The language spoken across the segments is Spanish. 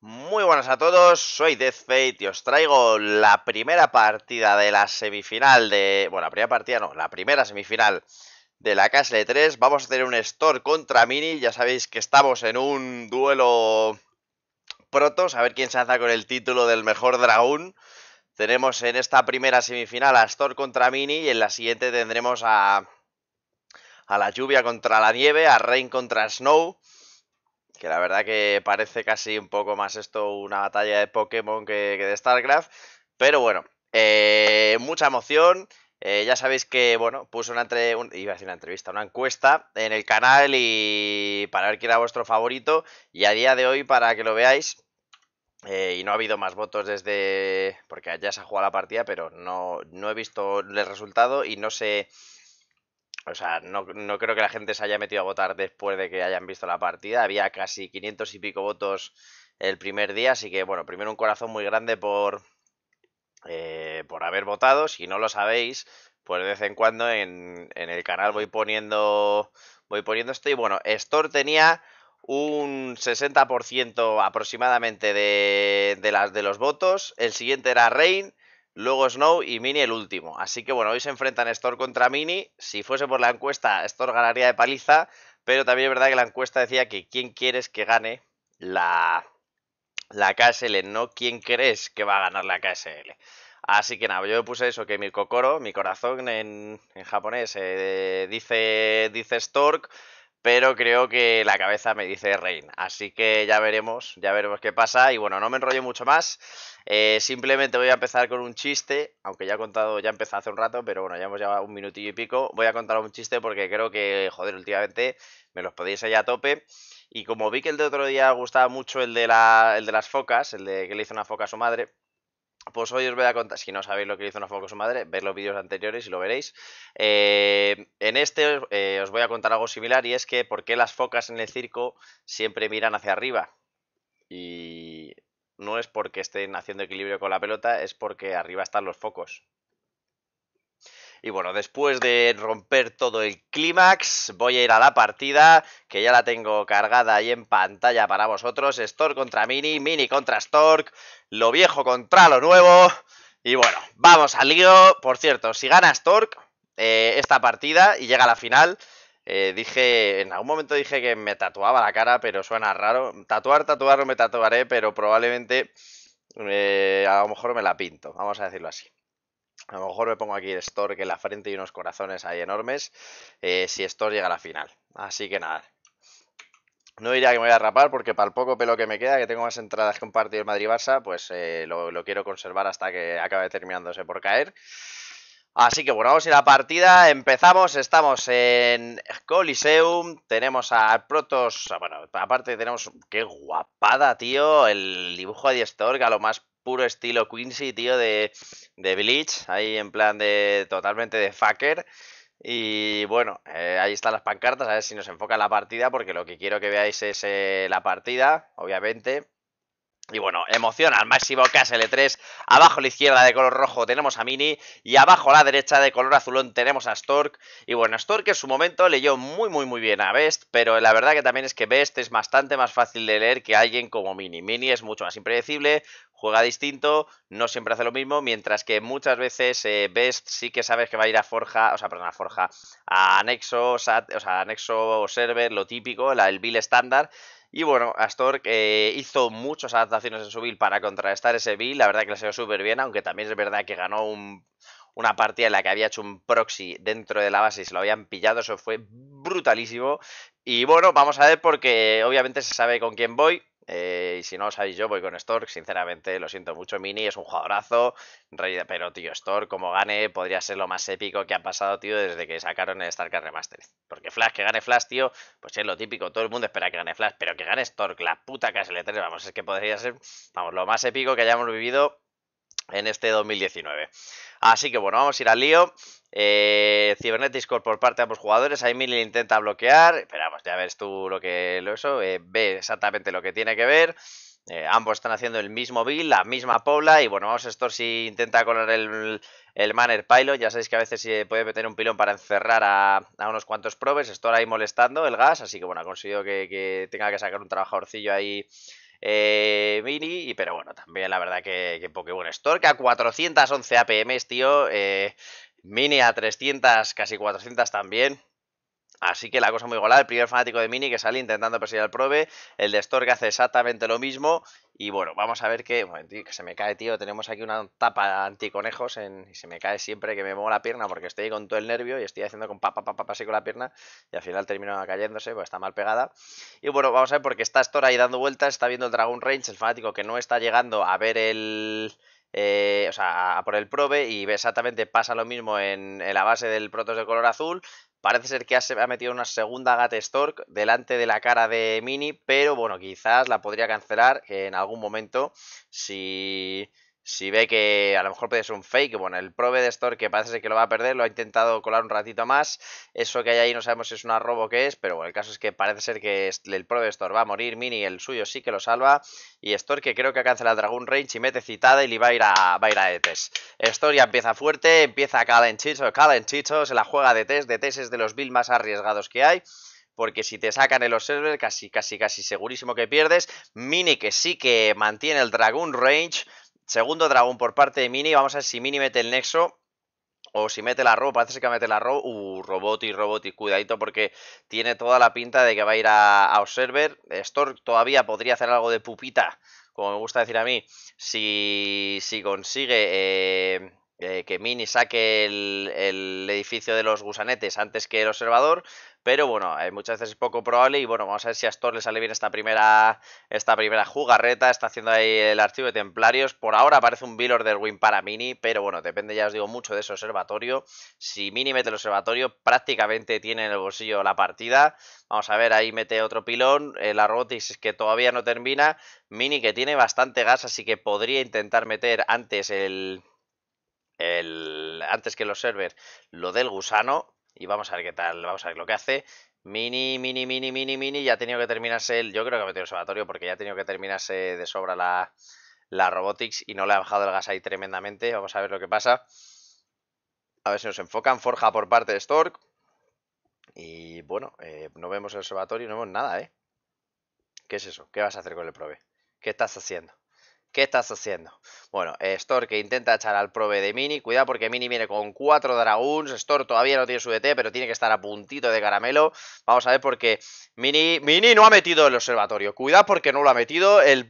Muy buenas a todos, soy DeathFate y os traigo la primera partida de la semifinal de... Bueno, la primera partida no, la primera semifinal de la de 3. Vamos a tener un Store contra Mini, ya sabéis que estamos en un duelo protos, a ver quién se hace con el título del mejor dragón. Tenemos en esta primera semifinal a Store contra Mini y en la siguiente tendremos a... A la lluvia contra la nieve, a Rain contra Snow que la verdad que parece casi un poco más esto una batalla de Pokémon que, de StarCraft. Pero bueno, eh, mucha emoción. Eh, ya sabéis que, bueno, puse una, una entrevista, una encuesta en el canal y para ver quién era vuestro favorito. Y a día de hoy, para que lo veáis, eh, y no ha habido más votos desde... porque ya se ha jugado la partida, pero no, no he visto el resultado y no sé... O sea, no, creo que la gente se haya metido a votar después de que hayan visto la partida. Había casi 500 y pico votos el primer día, así que bueno, primero un corazón muy grande por, eh, por haber votado. Si no lo sabéis, pues de vez en cuando en, el canal voy poniendo, voy poniendo esto. Y bueno, Store tenía un 60% aproximadamente de, las, de los votos. El siguiente era Reign Luego Snow y Mini el último. Así que bueno, hoy se enfrentan Store contra Mini. Si fuese por la encuesta, Store ganaría de paliza. Pero también es verdad que la encuesta decía que quién quieres que gane la, la KSL, no quién crees que va a ganar la KSL. Así que nada, yo puse eso, que mi kokoro, mi corazón en, japonés, eh, dice, dice Stork, pero creo que la cabeza me dice rein. Así que ya veremos, ya veremos qué pasa. Y bueno, no me enrollo mucho más. Eh, simplemente voy a empezar con un chiste, aunque ya he contado, ya empezó hace un rato, pero bueno, ya hemos llevado un minutillo y pico. Voy a contar un chiste porque creo que, joder, últimamente me los podéis allá a tope. Y como vi que el de otro día gustaba mucho el de, el de las focas, el de que le hizo una foca a su madre, pues hoy os voy a contar, si no sabéis lo que hizo una foca su madre, ver los vídeos anteriores y lo veréis. Eh, en este eh, os voy a contar algo similar y es que por qué las focas en el circo siempre miran hacia arriba. Y no es porque estén haciendo equilibrio con la pelota, es porque arriba están los focos. Y bueno, después de romper todo el clímax, voy a ir a la partida, que ya la tengo cargada ahí en pantalla para vosotros. Stork contra Mini, Mini contra Stork, lo viejo contra lo nuevo. Y bueno, vamos al lío. Por cierto, si gana Stork eh, esta partida y llega a la final, eh, dije, en algún momento dije que me tatuaba la cara, pero suena raro. Tatuar, tatuar no me tatuaré, pero probablemente eh, a lo mejor me la pinto, vamos a decirlo así. A lo mejor me pongo aquí Store que en la frente y unos corazones ahí enormes. Eh, si Store llega a la final. Así que nada. No diría que me voy a rapar porque para el poco pelo que me queda, que tengo más entradas que un partido en Madrid-Barça, pues eh, lo, quiero conservar hasta que acabe terminándose por caer. Así que bueno, vamos a ir a la partida. Empezamos, estamos en Coliseum. Tenemos a Protos. Bueno, aparte tenemos. ¡Qué guapada, tío! El dibujo de Stork a lo más puro estilo Quincy, tío, de, de Bleach, ahí en plan de totalmente de fucker. Y bueno, eh, ahí están las pancartas, a ver si nos enfoca la partida, porque lo que quiero que veáis es eh, la partida, obviamente. Y bueno, emoción al máximo, KSL3, abajo a la izquierda de color rojo tenemos a Mini y abajo a la derecha de color azulón tenemos a Stork. Y bueno, Stork en su momento leyó muy muy muy bien a Best, pero la verdad que también es que Best es bastante más fácil de leer que alguien como Mini. Mini es mucho más impredecible, juega distinto, no siempre hace lo mismo, mientras que muchas veces eh, Best sí que sabes que va a ir a Forja, o sea, perdón, a Forja, a anexo o sea, a Server, lo típico, la, el bill estándar. Y bueno, Astor eh, hizo muchas adaptaciones en su build para contrarrestar ese build, la verdad que le salió súper bien, aunque también es verdad que ganó un una partida en la que había hecho un proxy dentro de la base y se lo habían pillado, eso fue brutalísimo. Y bueno, vamos a ver porque obviamente se sabe con quién voy, eh, y si no lo sabéis, yo voy con Stork. Sinceramente, lo siento mucho. Mini es un jugadorazo. Pero, tío, Stork, como gane, podría ser lo más épico que ha pasado, tío, desde que sacaron el StarCraft Remastered. Porque Flash, que gane Flash, tío, pues es lo típico. Todo el mundo espera que gane Flash. Pero que gane Stork, la puta e 3 vamos, es que podría ser, vamos, lo más épico que hayamos vivido en este 2019. Así que bueno, vamos a ir al lío. Eh, Cibernet Discord por parte de ambos jugadores. mil intenta bloquear. Esperamos, ya ves tú lo que lo eso. Eh, ve exactamente lo que tiene que ver. Eh, ambos están haciendo el mismo build, la misma pobla. Y bueno, vamos a esto si intenta colar el, el Manner Pilot. Ya sabéis que a veces se puede meter un pilón para encerrar a, a unos cuantos probes. Esto ahí molestando el gas. Así que bueno, ha conseguido que, que tenga que sacar un trabajadorcillo ahí eh, mini, y, pero bueno, también la verdad que, que Pokémon Store, a 411 APMs, tío, eh, mini a 300, casi 400 también, Así que la cosa muy igualada, el primer fanático de Mini que sale intentando perseguir al Probe, el de Stork hace exactamente lo mismo y bueno, vamos a ver que, que se me cae, tío, tenemos aquí una tapa anticonejos en, y se me cae siempre que me muevo la pierna porque estoy con todo el nervio y estoy haciendo con papá papá con la pierna y al final termino cayéndose, pues está mal pegada. Y bueno, vamos a ver porque está Stork ahí dando vueltas, está viendo el Dragon Range, el fanático que no está llegando a ver el... Eh, o sea, a por el probe y exactamente pasa lo mismo en, en la base del Protos de color azul, Parece ser que ha metido una segunda Stork delante de la cara de Mini, pero bueno, quizás la podría cancelar en algún momento si si ve que a lo mejor puede ser un fake, bueno, el de store que parece que lo va a perder, lo ha intentado colar un ratito más, eso que hay ahí no sabemos si es un arrobo o qué es, pero bueno, el caso es que parece ser que el de store va a morir, Mini el suyo sí que lo salva, y Store que creo que ha cancelado Dragon Range y mete citada y le va a ir a, va a, ir a e ya empieza fuerte, empieza cada enchicho se la juega de e test, de e test es de los build más arriesgados que hay, porque si te sacan el observer, casi, casi, casi segurísimo que pierdes. Mini que sí que mantiene el Dragon Range, Segundo dragón por parte de Mini. Vamos a ver si Mini mete el nexo. O si mete la row, parece que mete la row. Uh, y y cuidadito porque tiene toda la pinta de que va a ir a, Observer. Stork todavía podría hacer algo de pupita, como me gusta decir a mí. Si, si consigue eh, eh, que Mini saque el, edificio de los gusanetes antes que el observador, pero bueno, hay eh, muchas veces es poco probable y bueno, vamos a ver si a Astor le sale bien esta primera, esta primera jugarreta, está haciendo ahí el archivo de templarios, por ahora parece un Bill Order Win para Mini, pero bueno, depende ya os digo mucho de ese observatorio, si Mini mete el observatorio prácticamente tiene en el bolsillo la partida, vamos a ver, ahí mete otro pilón, eh, la Robotics que todavía no termina, Mini que tiene bastante gas, así que podría intentar meter antes el el, antes que los servers lo del gusano y vamos a ver qué tal, vamos a ver lo que hace. Mini, mini, mini, mini, mini, ya ha tenido que terminarse el, yo creo que ha metido el observatorio porque ya ha tenido que terminarse de sobra la, la Robotics y no le ha bajado el gas ahí tremendamente, vamos a ver lo que pasa. A ver si nos enfocan, forja por parte de Stork. Y bueno, eh, no vemos el observatorio, no vemos nada, ¿eh? ¿Qué es eso? ¿Qué vas a hacer con el probe ¿Qué estás haciendo? ¿Qué estás haciendo? Bueno, Stor que intenta echar al prove de Mini. Cuidado porque Mini viene con cuatro dragones. Stor todavía no tiene su DT, pero tiene que estar a puntito de caramelo. Vamos a ver porque Mini, Mini no ha metido el observatorio. Cuidado porque no lo ha metido. El,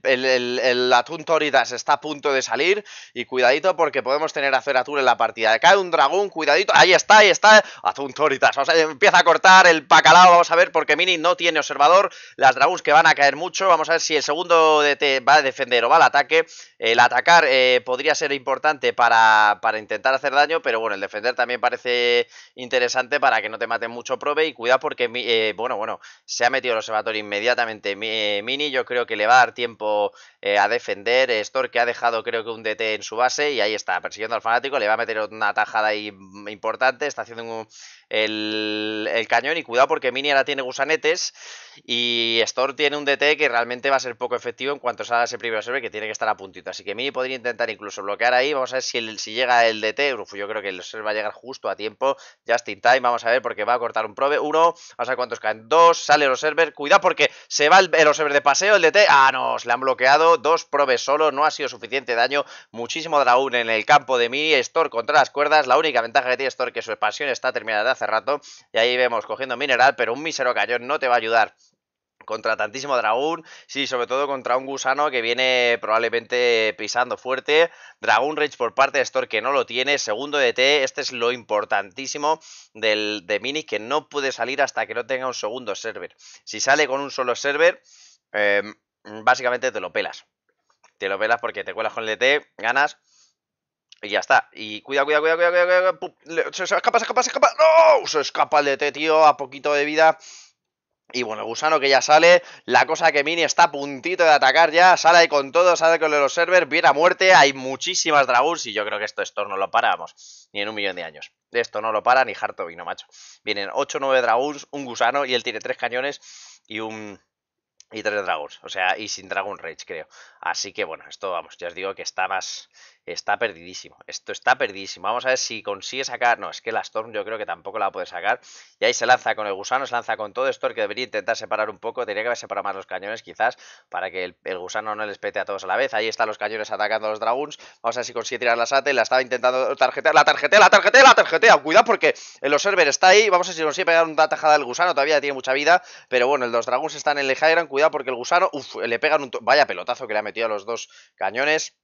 Atuntoritas está a punto de salir. Y cuidadito porque podemos tener a Zeratul en la partida. Cae un dragón, cuidadito. Ahí está, ahí está. Atuntoritas. empieza a cortar el pacalao. Vamos a ver porque Mini no tiene observador. Las dragones que van a caer mucho. Vamos a ver si el segundo DT va a defender o va al ataque. El atacar eh, podría ser importante para, para, intentar hacer daño, pero bueno, el defender también parece interesante para que no te maten mucho Probe y cuidado porque, eh, bueno, bueno, se ha metido el observatorio inmediatamente eh, Mini, yo creo que le va a dar tiempo a defender, Stork que ha dejado creo que un DT en su base y ahí está, persiguiendo al fanático, le va a meter una tajada ahí mm, importante, está haciendo un, el, cañón y cuidado porque Mini ahora tiene gusanetes y Store tiene un DT que realmente va a ser poco efectivo en cuanto salga ese primer server que tiene que estar a puntito. Así que Mini podría intentar incluso bloquear ahí. Vamos a ver si, llega el DT. yo creo que el server va a llegar justo a tiempo. Just in time. Vamos a ver porque va a cortar un probe. Uno. Vamos a ver cuántos caen. Dos. Sale el server. Cuidado porque se va el, server de paseo. El DT. Ah, no. le han bloqueado. Dos probes solo. No ha sido suficiente daño. Muchísimo Draun en el campo de Mini. Store contra las cuerdas. La única ventaja que tiene Store que su expansión está terminada hace rato. Y ahí vemos cogiendo mineral, pero un mísero cayón no te va a ayudar contra tantísimo dragón, sí, sobre todo contra un gusano que viene probablemente pisando fuerte, Dragón Rage por parte de Store que no lo tiene, segundo DT, este es lo importantísimo del, de Mini que no puede salir hasta que no tenga un segundo server, si sale con un solo server, em, básicamente te lo pelas, te lo pelas porque te cuelas con el DT, ganas y ya está. Y cuida, cuida, cuida, cuida, se, escapa, se escapa, se escapa. ¡No! Se escapa el DT, tío, a poquito de vida. Y bueno, gusano que ya sale, la cosa que Mini está a puntito de atacar ya, sale y con todo, sale con los servers, viene a muerte, hay muchísimas dragons y yo creo que esto, esto no lo paramos, ni en un millón de años. Esto no lo para ni harto no, macho. Vienen 8 9 dragons, un gusano y él tiene 3 cañones y un... Y tres dragons, o sea, y sin Dragon Rage, creo. Así que bueno, esto vamos, ya os digo que está más está perdidísimo. Esto está perdidísimo. Vamos a ver si consigue sacar. No, es que la Storm yo creo que tampoco la puede sacar. Y ahí se lanza con el gusano, se lanza con todo Storm que debería intentar separar un poco. Tendría que haber separado más los cañones, quizás, para que el, gusano no les pete a todos a la vez. Ahí están los cañones atacando a los dragones, Vamos a ver si consigue tirar la sate. La estaba intentando tarjetear. La tarjetea, la tarjetea, la tarjetea. Cuidado porque el observer está ahí. Vamos a ver si consigue pegar una tajada al gusano. Todavía tiene mucha vida. Pero bueno, los dragons están en el gran Cuidado porque el gusano. Uf, le pegan un. Vaya pelotazo que le ha metido a los dos cañones.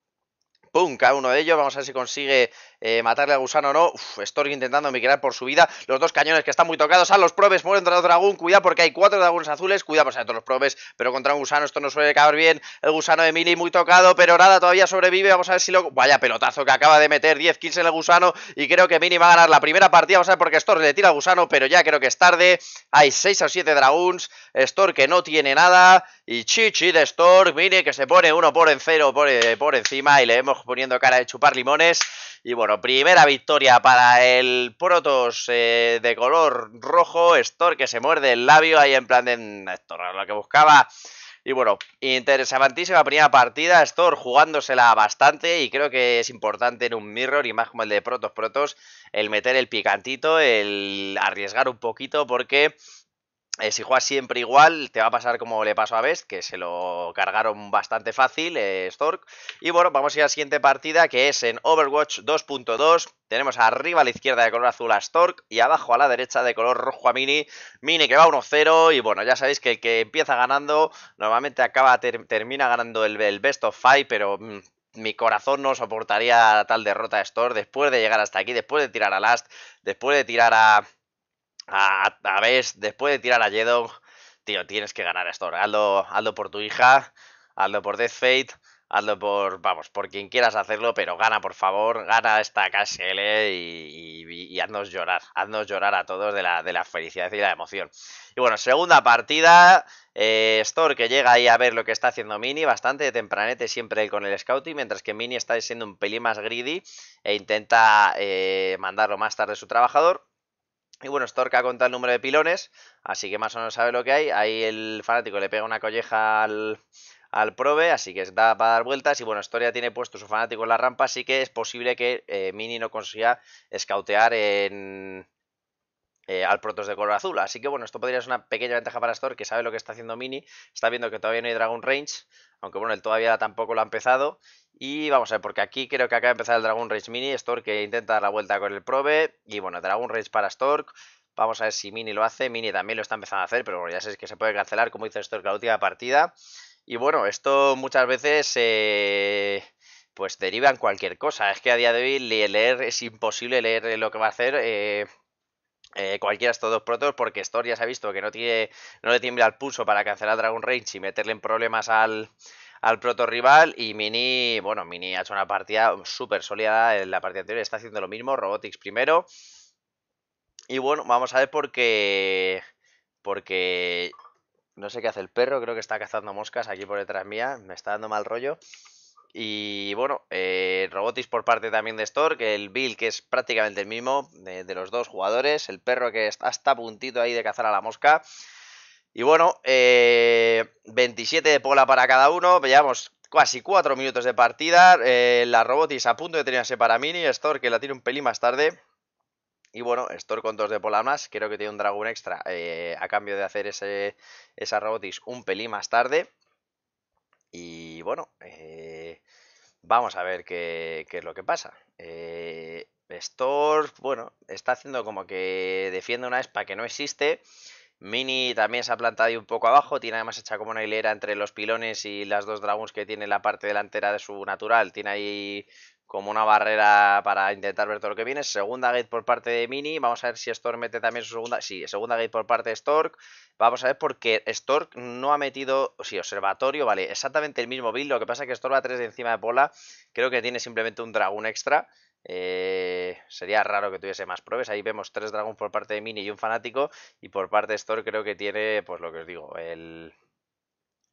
¡Pum! Cada uno de ellos. Vamos a ver si consigue eh, matarle al gusano no. Uf, Stork intentando migrar por su vida. Los dos cañones que están muy tocados. A ah, los probes mueren los dragón. Cuidado porque hay cuatro dragones azules. Cuidado, pues todos los probes. Pero contra un gusano esto no suele acabar bien. El gusano de Mini muy tocado. Pero nada, todavía sobrevive. Vamos a ver si lo. Vaya pelotazo que acaba de meter. 10 kills en el gusano. Y creo que Mini va a ganar la primera partida. Vamos a ver porque Stork le tira al gusano. Pero ya creo que es tarde. Hay 6 o 7 dragones. Stork que no tiene nada. Y Chichi de Stork. Mini que se pone uno por en eh, por, encima. Y le hemos poniendo cara de chupar limones. Y bueno, primera victoria para el Protos eh, de color rojo. Stor que se muerde el labio ahí en plan de... Mm, Stor era lo que buscaba. Y bueno, interesantísima primera partida. Stor jugándosela bastante y creo que es importante en un mirror y más como el de Protos Protos el meter el picantito, el arriesgar un poquito porque eh, si juegas siempre igual, te va a pasar como le pasó a Best, que se lo cargaron bastante fácil, eh, Stork. Y bueno, vamos a ir a la siguiente partida, que es en Overwatch 2.2. Tenemos arriba a la izquierda de color azul a Stork y abajo a la derecha de color rojo a Mini. Mini que va 1-0 y bueno, ya sabéis que el que empieza ganando normalmente acaba termina ganando el, best of five, pero... Mm, mi corazón no soportaría tal derrota de Stork después de llegar hasta aquí, después de tirar a Last, después de tirar a, a, a después de tirar a Jedog, tío, tienes que ganar a Storm. Hazlo, por tu hija, hazlo por Death Fate, hazlo por, vamos, por quien quieras hacerlo, pero gana, por favor, gana esta KSL y, haznos llorar, haznos llorar a todos de la, de la felicidad y la emoción. Y bueno, segunda partida, eh, Store que llega ahí a ver lo que está haciendo Mini, bastante tempranete siempre con el scouting, mientras que Mini está siendo un pelín más greedy e intenta eh, mandarlo más tarde a su trabajador. Y bueno, Storka conta el número de pilones, así que más o menos sabe lo que hay. Ahí el fanático le pega una colleja al, al Probe, así que da para dar vueltas. Y bueno, Historia tiene puesto su fanático en la rampa, así que es posible que eh, Mini no consiga escautear en, eh, al protos de color azul. Así que bueno, esto podría ser una pequeña ventaja para Stork, que sabe lo que está haciendo Mini. Está viendo que todavía no hay Dragon Range, aunque bueno, él todavía tampoco lo ha empezado. Y vamos a ver, porque aquí creo que acaba de empezar el Dragon Range Mini, Stork que intenta dar la vuelta con el Probe, y bueno, Dragon Range para Stork, vamos a ver si Mini lo hace, Mini también lo está empezando a hacer, pero bueno, ya sé que se puede cancelar, como hizo Stork la última partida, y bueno, esto muchas veces... Eh pues en cualquier cosa. Es que a día de hoy leer es imposible leer lo que va a hacer. Eh, eh, cualquiera de estos dos protos, porque Storm ya se ha visto que no tiene, no le tiembla el pulso para cancelar Dragon Range y meterle en problemas al, al proto rival. Y Mini, bueno, Mini ha hecho una partida súper sólida en la partida anterior, está haciendo lo mismo, Robotics primero. Y bueno, vamos a ver porque Porque. No sé qué hace el perro, creo que está cazando moscas aquí por detrás mía, me está dando mal rollo. Y bueno, eh, Robotis por parte también de Stork, que el Bill, que es prácticamente el mismo de, los dos jugadores, el perro que está hasta puntito ahí de cazar a la mosca. Y bueno, 27 eh, de pola para cada uno, Veamos casi 4 minutos de partida, eh, la Robotis a punto de tenerse para Mini, Stork que la tiene un pelín más tarde. Y bueno, Stork con 2 de pola más, creo que tiene un dragón extra a cambio de hacer ese, esa Robotis un pelín más tarde. Y bueno, eh, vamos a ver qué, qué, es lo que pasa. Eh, bueno, está haciendo como que defiende una ESPA que no existe. Mini también se ha plantado ahí un poco abajo, tiene además hecha como una hilera entre los pilones y las dos dragons que tiene en la parte delantera de su natural. Tiene ahí como una barrera para intentar ver todo lo que viene. Segunda gate por parte de Mini. Vamos a ver si Stork mete también su segunda. Sí, segunda gate por parte de Stork. Vamos a ver porque Stork no ha metido. Sí, observatorio, vale. Exactamente el mismo build. Lo que pasa es que Stork va 3 de encima de Pola. Creo que tiene simplemente un dragón extra. Eh, sería raro que tuviese más pruebas. Ahí vemos tres dragón por parte de Mini y un fanático. Y por parte de Stork creo que tiene, pues lo que os digo, el.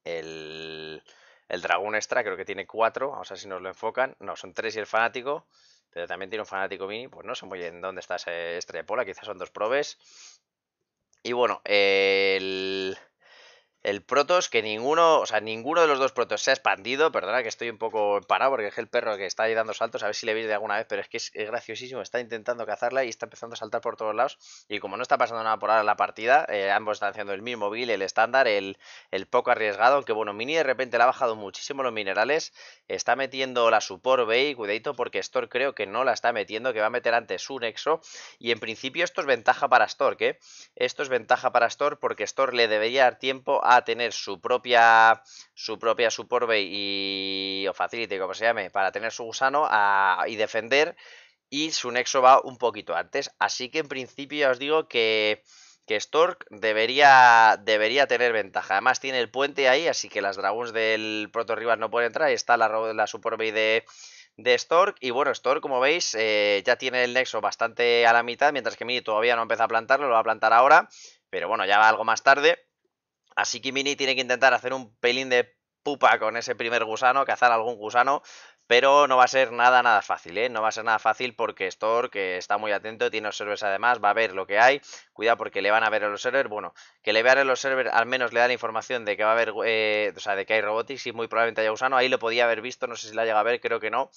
El el dragón extra creo que tiene cuatro, vamos a ver si nos lo enfocan. No, son tres y el fanático, pero también tiene un fanático mini, pues no sé muy bien dónde está ese estrella pola, quizás son dos probes. Y bueno, el... El Protos, que ninguno, o sea, ninguno de los dos Protos se ha expandido. Perdona que estoy un poco parado porque es el perro que está ahí dando saltos. A ver si le veis de alguna vez, pero es que es, graciosísimo. Está intentando cazarla y está empezando a saltar por todos lados. Y como no está pasando nada por ahora la partida, eh, ambos están haciendo el mismo build, el estándar, el, poco arriesgado. Aunque bueno, Mini de repente le ha bajado muchísimo los minerales. Está metiendo la Support Bay, cuidadito, porque Stork creo que no la está metiendo, que va a meter antes un Nexo. Y en principio esto es ventaja para Stork, ¿eh? Esto es ventaja para store porque Stork le debería dar tiempo a a tener su propia, su propia support y, o facility, como se llame, para tener su gusano y defender. Y su nexo va un poquito antes. Así que en principio ya os digo que, que Stork debería, debería tener ventaja. Además tiene el puente ahí, así que las dragones del proto rival no pueden entrar. Está la, la support bay de, de Stork. Y bueno, Stork, como veis, eh, ya tiene el nexo bastante a la mitad, mientras que Mini todavía no empieza a plantarlo, lo va a plantar ahora. Pero bueno, ya va algo más tarde. Así que Mini tiene que intentar hacer un pelín de pupa con ese primer gusano, cazar algún gusano, pero no va a ser nada, nada fácil, ¿eh? No va a ser nada fácil porque Store, que está muy atento, tiene servers además, va a ver lo que hay. Cuidado porque le van a ver los servers, Bueno, que le vean los servers al menos le da la información de que va a haber, eh, o sea, de que hay robotics y muy probablemente haya gusano. Ahí lo podía haber visto, no sé si la llega a ver, creo que no.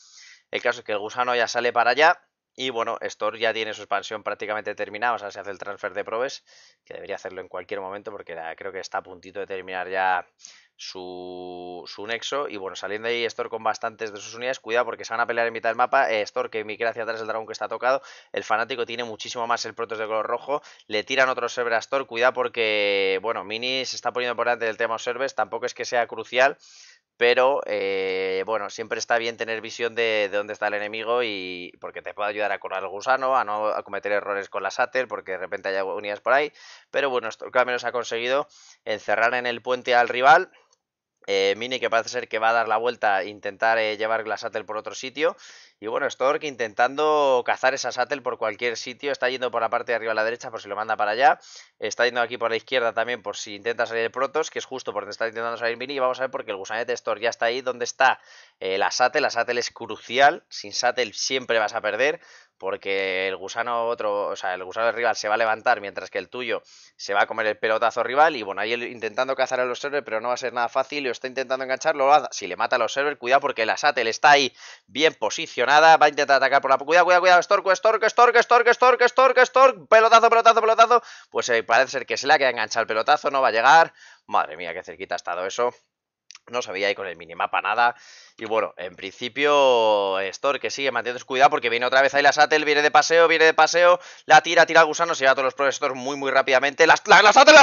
El caso es que el gusano ya sale para allá. Y bueno, Stor ya tiene su expansión prácticamente terminada, o sea, se hace el transfer de probes, que debería hacerlo en cualquier momento porque creo que está a puntito de terminar ya su, su nexo. Y bueno, saliendo ahí Store con bastantes de sus unidades, cuidado porque se van a pelear en mitad del mapa. Eh, Stor que mi hacia atrás el dragón que está tocado, el fanático tiene muchísimo más el Protos de color rojo, le tiran otro server a Stor, cuidado porque, bueno, Mini se está poniendo por delante del tema servers, tampoco es que sea crucial pero eh, bueno, siempre está bien tener visión de, dónde está el enemigo y porque te puede ayudar a correr el gusano, a no cometer errores con la sater porque de repente hay unidas por ahí, pero bueno, esto al menos ha conseguido encerrar en el puente al rival eh, Mini que parece ser que va a dar la vuelta, e intentar eh, llevar la Sattel por otro sitio. Y bueno, Stork intentando cazar esa Sattel por cualquier sitio. Está yendo por la parte de arriba a la derecha por si lo manda para allá. Está yendo aquí por la izquierda también por si intenta salir el Protos, que es justo por donde está intentando salir Mini. Y vamos a ver porque el gusanete Stork ya está ahí. donde está eh, la Sattel? La Sattel es crucial. Sin Sattel siempre vas a perder porque el gusano otro, o sea, el gusano rival se va a levantar mientras que el tuyo se va a comer el pelotazo rival y bueno, ahí intentando cazar a los servers, pero no va a ser nada fácil, Y está intentando engancharlo, si le mata a los servers, cuidado porque la Satel está ahí bien posicionada, va a intentar atacar por la cuidado, cuidado, cuidado, Stork, Stork, Stork, Stork, Stork, Stork, Stork, pelotazo, pelotazo, pelotazo, pues eh, parece ser que se le ha quedado enganchado el pelotazo, no va a llegar, madre mía, qué cerquita ha estado eso. No sabía ahí con el minimapa nada. Y bueno, en principio, Stork que sigue manteniendo cuidado porque viene otra vez ahí la Satel, viene de paseo, viene de paseo, la tira, tira al gusano, se lleva a todos los profesores muy, muy rápidamente. ¡La, la, la Satel,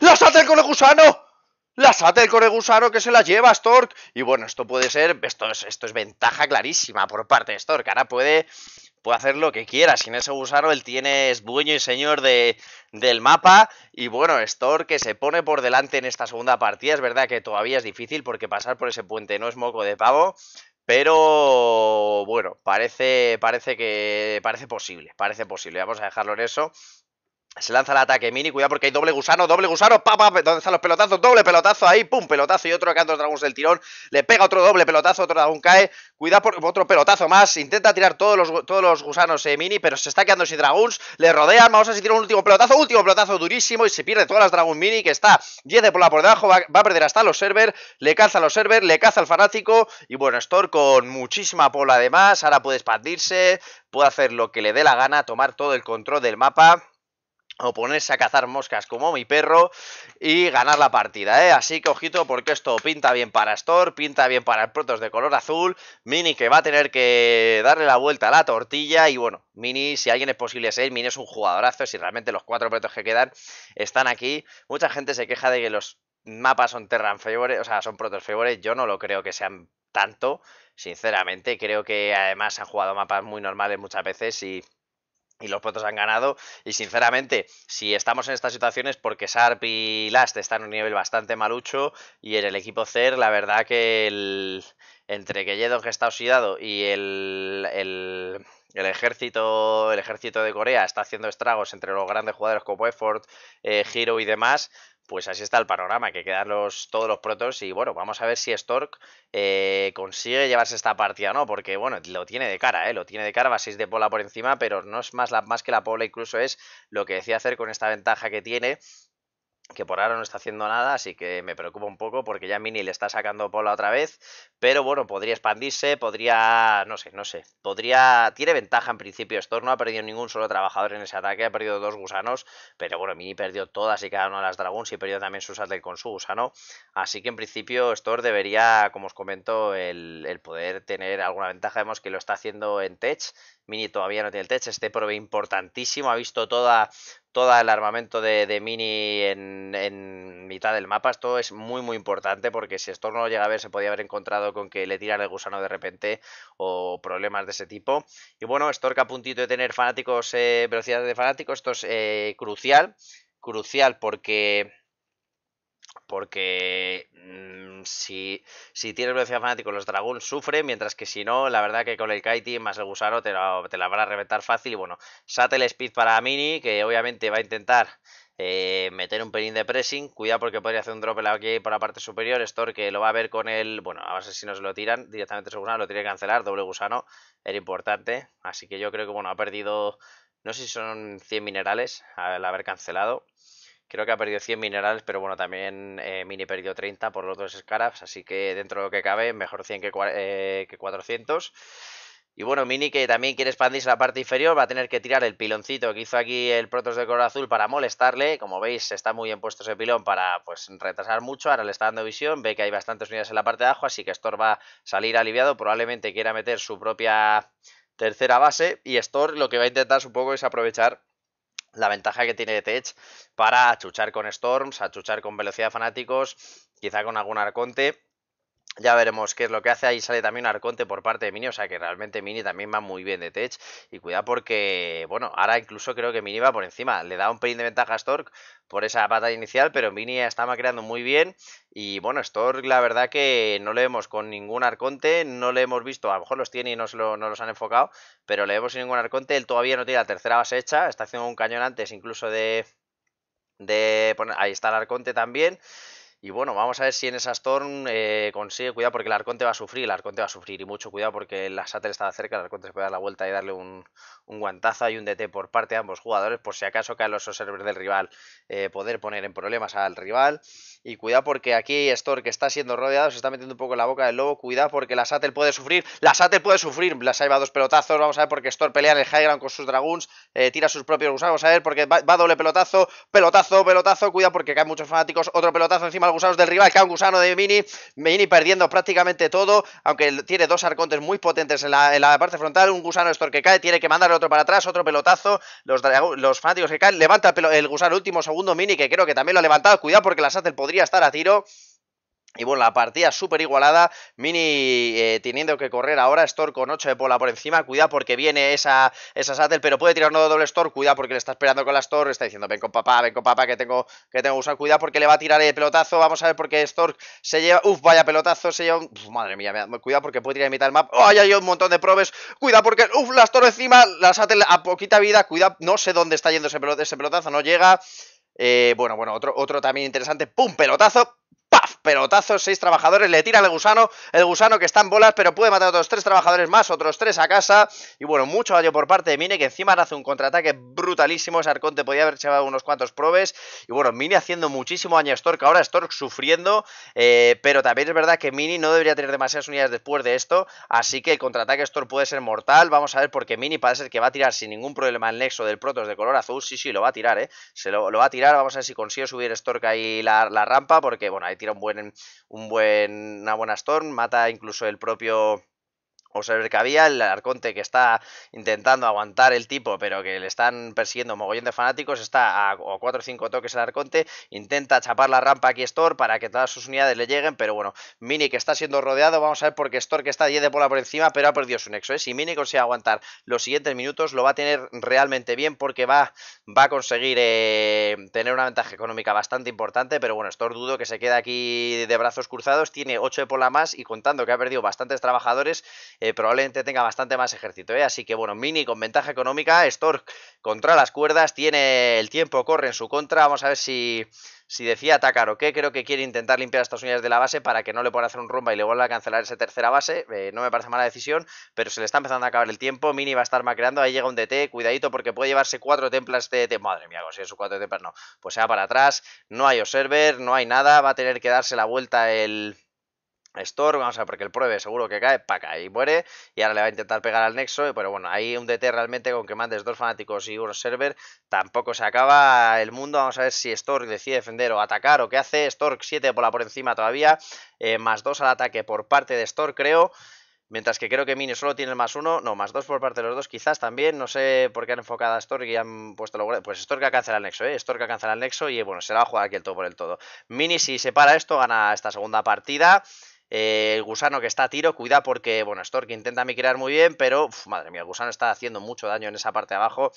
la Sattel con el gusano! La Sattel con el gusano que se la lleva Stork. Y bueno, esto puede ser. Esto es, esto es ventaja clarísima por parte de Stork. Ahora puede puede hacer lo que quiera. Sin ese gusano, él tiene, es dueño y señor de, del mapa. Y bueno, Store que se pone por delante en esta segunda partida. Es verdad que todavía es difícil porque pasar por ese puente no es moco de pavo. Pero bueno, parece, parece que parece posible, parece posible. Vamos a dejarlo en eso. Se lanza el ataque mini, cuidado porque hay doble gusano, doble gusano, pa, ¿dónde están los pelotazos? Doble pelotazo ahí, pum, pelotazo y otro dos dragones del tirón, le pega otro doble pelotazo, otro dragón cae, cuidado por otro pelotazo más, intenta tirar todos los, todos los gusanos eh, mini, pero se está quedando sin dragones... le rodean, vamos a si un último pelotazo, último pelotazo durísimo y se pierde todas las dragón mini que está 10 de por por debajo, va, a perder hasta los server, le caza a los server, le caza al fanático y bueno, Store con muchísima pola además, ahora puede expandirse, puede hacer lo que le dé la gana, tomar todo el control del mapa o ponerse a cazar moscas como mi perro y ganar la partida, ¿eh? Así que ojito porque esto pinta bien para Store, pinta bien para el Protos de color azul, Mini que va a tener que darle la vuelta a la tortilla y bueno, Mini, si alguien es posible ser, Mini es un jugadorazo, si realmente los cuatro protos que quedan están aquí, mucha gente se queja de que los mapas son Terran Favores, o sea, son Protos Favores, yo no lo creo que sean tanto, sinceramente, creo que además han jugado mapas muy normales muchas veces y y los potos han ganado. Y sinceramente, si estamos en estas situaciones, porque Sharp y Last están en un nivel bastante malucho, y en el equipo CER, la verdad que el, entre que está oxidado y el, el, ejército, el ejército de Corea está haciendo estragos entre los grandes jugadores como Effort, eh, Hero y demás, pues así está el panorama, que quedan todos los protos y bueno, vamos a ver si Stork eh, consigue llevarse esta partida o no, porque bueno, lo tiene de cara, eh, lo tiene de cara, va 6 de pola por encima, pero no es más, más que la pola, incluso es lo que decía hacer con esta ventaja que tiene, que por ahora no está haciendo nada, así que me preocupa un poco porque ya Mini le está sacando pola otra vez, pero bueno, podría expandirse, podría, no sé, no sé, podría, tiene ventaja en principio Storm, no ha perdido ningún solo trabajador en ese ataque, ha perdido dos gusanos, pero bueno, Mini perdió todas y cada una de las dragons y perdió también sus atletas con su gusano, así que en principio Storm debería, como os comento, el, poder tener alguna ventaja, vemos que lo está haciendo en Tech, Mini todavía no tiene el tech, este prove importantísimo, ha visto toda, todo el armamento de, Mini en, mitad del mapa. Esto es muy, muy importante porque si esto no lo llega a ver, se podía haber encontrado con que le tiran el gusano de repente o problemas de ese tipo. Y bueno, Stork a puntito de tener fanáticos, eh, velocidad de fanáticos, esto es eh, crucial. Crucial porque porque mm, si, si, tienes velocidad fanático, los dragones sufren, mientras que si no, la verdad que con el Kaiti más el gusano te, la van a reventar fácil. Y bueno, satel Speed para Mini, que obviamente va a intentar eh, meter un pelín de pressing. Cuidado porque podría hacer un drop aquí por la parte superior. Store que lo va a ver con el. Bueno, a ver si nos lo tiran directamente su gusano, lo tiene que cancelar. Doble gusano era importante. Así que yo creo que, bueno, ha perdido. No sé si son 100 minerales al haber cancelado. Creo que ha perdido 100 minerales, pero bueno, también eh, Mini perdió 30 por los dos Scarabs, así que dentro de lo que cabe, mejor 100 que, 400. Eh, y bueno, Mini que también quiere expandirse la parte inferior, va a tener que tirar el piloncito que hizo aquí el Protos de color azul para molestarle. Como veis, está muy bien puesto ese pilón para pues retrasar mucho. Ahora le está dando visión, ve que hay bastantes unidades en la parte de abajo, así que Stor va a salir aliviado. Probablemente quiera meter su propia tercera base. Y store lo que va a intentar, supongo, es aprovechar la ventaja que tiene Tech para achuchar con Storms, achuchar con velocidad fanáticos, quizá con algún arconte ya veremos qué es lo que hace. Ahí sale también un Arconte por parte de Mini. O sea que realmente Mini también va muy bien de Tech. Y cuidado porque, bueno, ahora incluso creo que Mini va por encima. Le da un pelín de ventaja a Stork por esa batalla inicial. Pero Mini estaba creando muy bien. Y bueno, Stork la verdad que no le vemos con ningún Arconte. No le hemos visto. A lo mejor los tiene y no, lo, los han enfocado. Pero le vemos sin ningún Arconte. Él todavía no tiene la tercera base hecha. Está haciendo un cañón antes incluso de... de ahí está el Arconte también. Y bueno, vamos a ver si en esa Storm eh, consigue cuidado porque el Arconte va a sufrir, el Arconte va a sufrir y mucho cuidado porque la Satel está cerca, el Arconte se puede dar la vuelta y darle un, un, guantazo y un DT por parte de ambos jugadores por si acaso caen los observers del rival, eh, poder poner en problemas al rival. Y cuidado porque aquí Storm que está siendo rodeado se está metiendo un poco en la boca del lobo, cuidado porque la Sattel puede sufrir, la Satel puede sufrir, las ha va dos pelotazos, vamos a ver porque Storm pelea en el high ground con sus dragones eh, tira sus propios gusanos, vamos a ver porque va, doble pelotazo, pelotazo, pelotazo, cuidado porque caen muchos fanáticos, otro pelotazo encima gusanos del rival, cae un gusano de Mini. Mini perdiendo prácticamente todo, aunque tiene dos arcontes muy potentes en la, parte frontal. Un gusano Estor que cae, tiene que mandar otro para atrás, otro pelotazo. Los, los fanáticos que caen, levanta el, gusano último segundo Mini, que creo que también lo ha levantado. Cuidado porque la Sattel podría estar a tiro. Y bueno, la partida súper igualada. Mini eh, teniendo que correr ahora. Stork con 8 de bola por encima. Cuidado porque viene esa, esa pero puede tirar uno de doble Stork Cuidado porque le está esperando con la Store. Está diciendo, ven con papá, ven con papá, que tengo que tengo que usar. Cuidado porque le va a tirar el pelotazo. Vamos a ver porque Stork se lleva. Uf, vaya pelotazo. Se lleva. madre mía, cuidado porque puede tirar en mitad del mapa. ¡Oh, hay, un montón de probes! Cuidado porque. Uf, la Store encima. La Sattel a poquita vida. Cuidado, no sé dónde está yendo ese pelotazo. no llega. Eh, bueno, bueno, otro, otro también interesante. ¡Pum! Pelotazo. Pelotazos, seis trabajadores, le tira al gusano, el gusano que está en bolas, pero puede matar a otros tres trabajadores más, otros tres a casa. Y bueno, mucho daño por parte de Mini, que encima hace un contraataque brutalísimo. Ese podía haber llevado unos cuantos probes. Y bueno, Mini haciendo muchísimo daño a Stork, ahora Stork sufriendo, eh, pero también es verdad que Mini no debería tener demasiadas unidades después de esto, así que el contraataque Stork puede ser mortal. Vamos a ver, porque Mini parece que va a tirar sin ningún problema el nexo del Protos de color azul. Sí, sí, lo va a tirar, ¿eh? Se lo, va a tirar, vamos a ver si consigue subir Stork ahí la, la rampa, porque bueno, ahí tira un buen un buen, una buena Storm, mata incluso el propio o que había el Arconte que está intentando aguantar el tipo, pero que le están persiguiendo mogollón de fanáticos, está a, 4 o 5 toques el Arconte, intenta chapar la rampa aquí Stor para que todas sus unidades le lleguen, pero bueno, Mini que está siendo rodeado, vamos a ver porque Store que está 10 de pola por encima, pero ha perdido su nexo, ¿eh? si Mini consigue aguantar los siguientes minutos lo va a tener realmente bien porque va, va a conseguir eh, tener una ventaja económica bastante importante, pero bueno, Stor dudo que se quede aquí de brazos cruzados, tiene 8 de pola más y contando que ha perdido bastantes trabajadores, eh, probablemente tenga bastante más ejército. ¿eh? Así que bueno, Mini con ventaja económica, Stork contra las cuerdas, tiene el tiempo, corre en su contra, vamos a ver si... Si decía atacar o qué, creo que quiere intentar limpiar a estas unidades de la base para que no le pueda hacer un rumba y le vuelva a cancelar esa tercera base. Eh, no me parece mala decisión, pero se le está empezando a acabar el tiempo. Mini va a estar macreando, ahí llega un DT, cuidadito porque puede llevarse cuatro templas de... madre mía, si es cuatro templas no. Pues sea para atrás, no hay observer, no hay nada, va a tener que darse la vuelta el Stork, vamos a ver, porque el pruebe seguro que cae, paca, y muere, y ahora le va a intentar pegar al Nexo, pero bueno, hay un DT realmente con que mandes dos fanáticos y un server, tampoco se acaba el mundo, vamos a ver si Stork decide defender o atacar, o qué hace, Stork 7 por la por encima todavía, eh, más 2 al ataque por parte de Stork, creo, Mientras que creo que Mini solo tiene el más uno, no, más dos por parte de los dos, quizás también. No sé por qué han enfocado a Stork y han puesto lo Pues Stork cancela el nexo, ¿eh? Stork cancela el nexo y bueno, se va a jugar aquí el todo por el todo. Mini, si se para esto, gana esta segunda partida. Eh, el gusano que está a tiro, cuida porque, bueno, Stork intenta migrar muy bien, pero madre mía, el gusano está haciendo mucho daño en esa parte de abajo.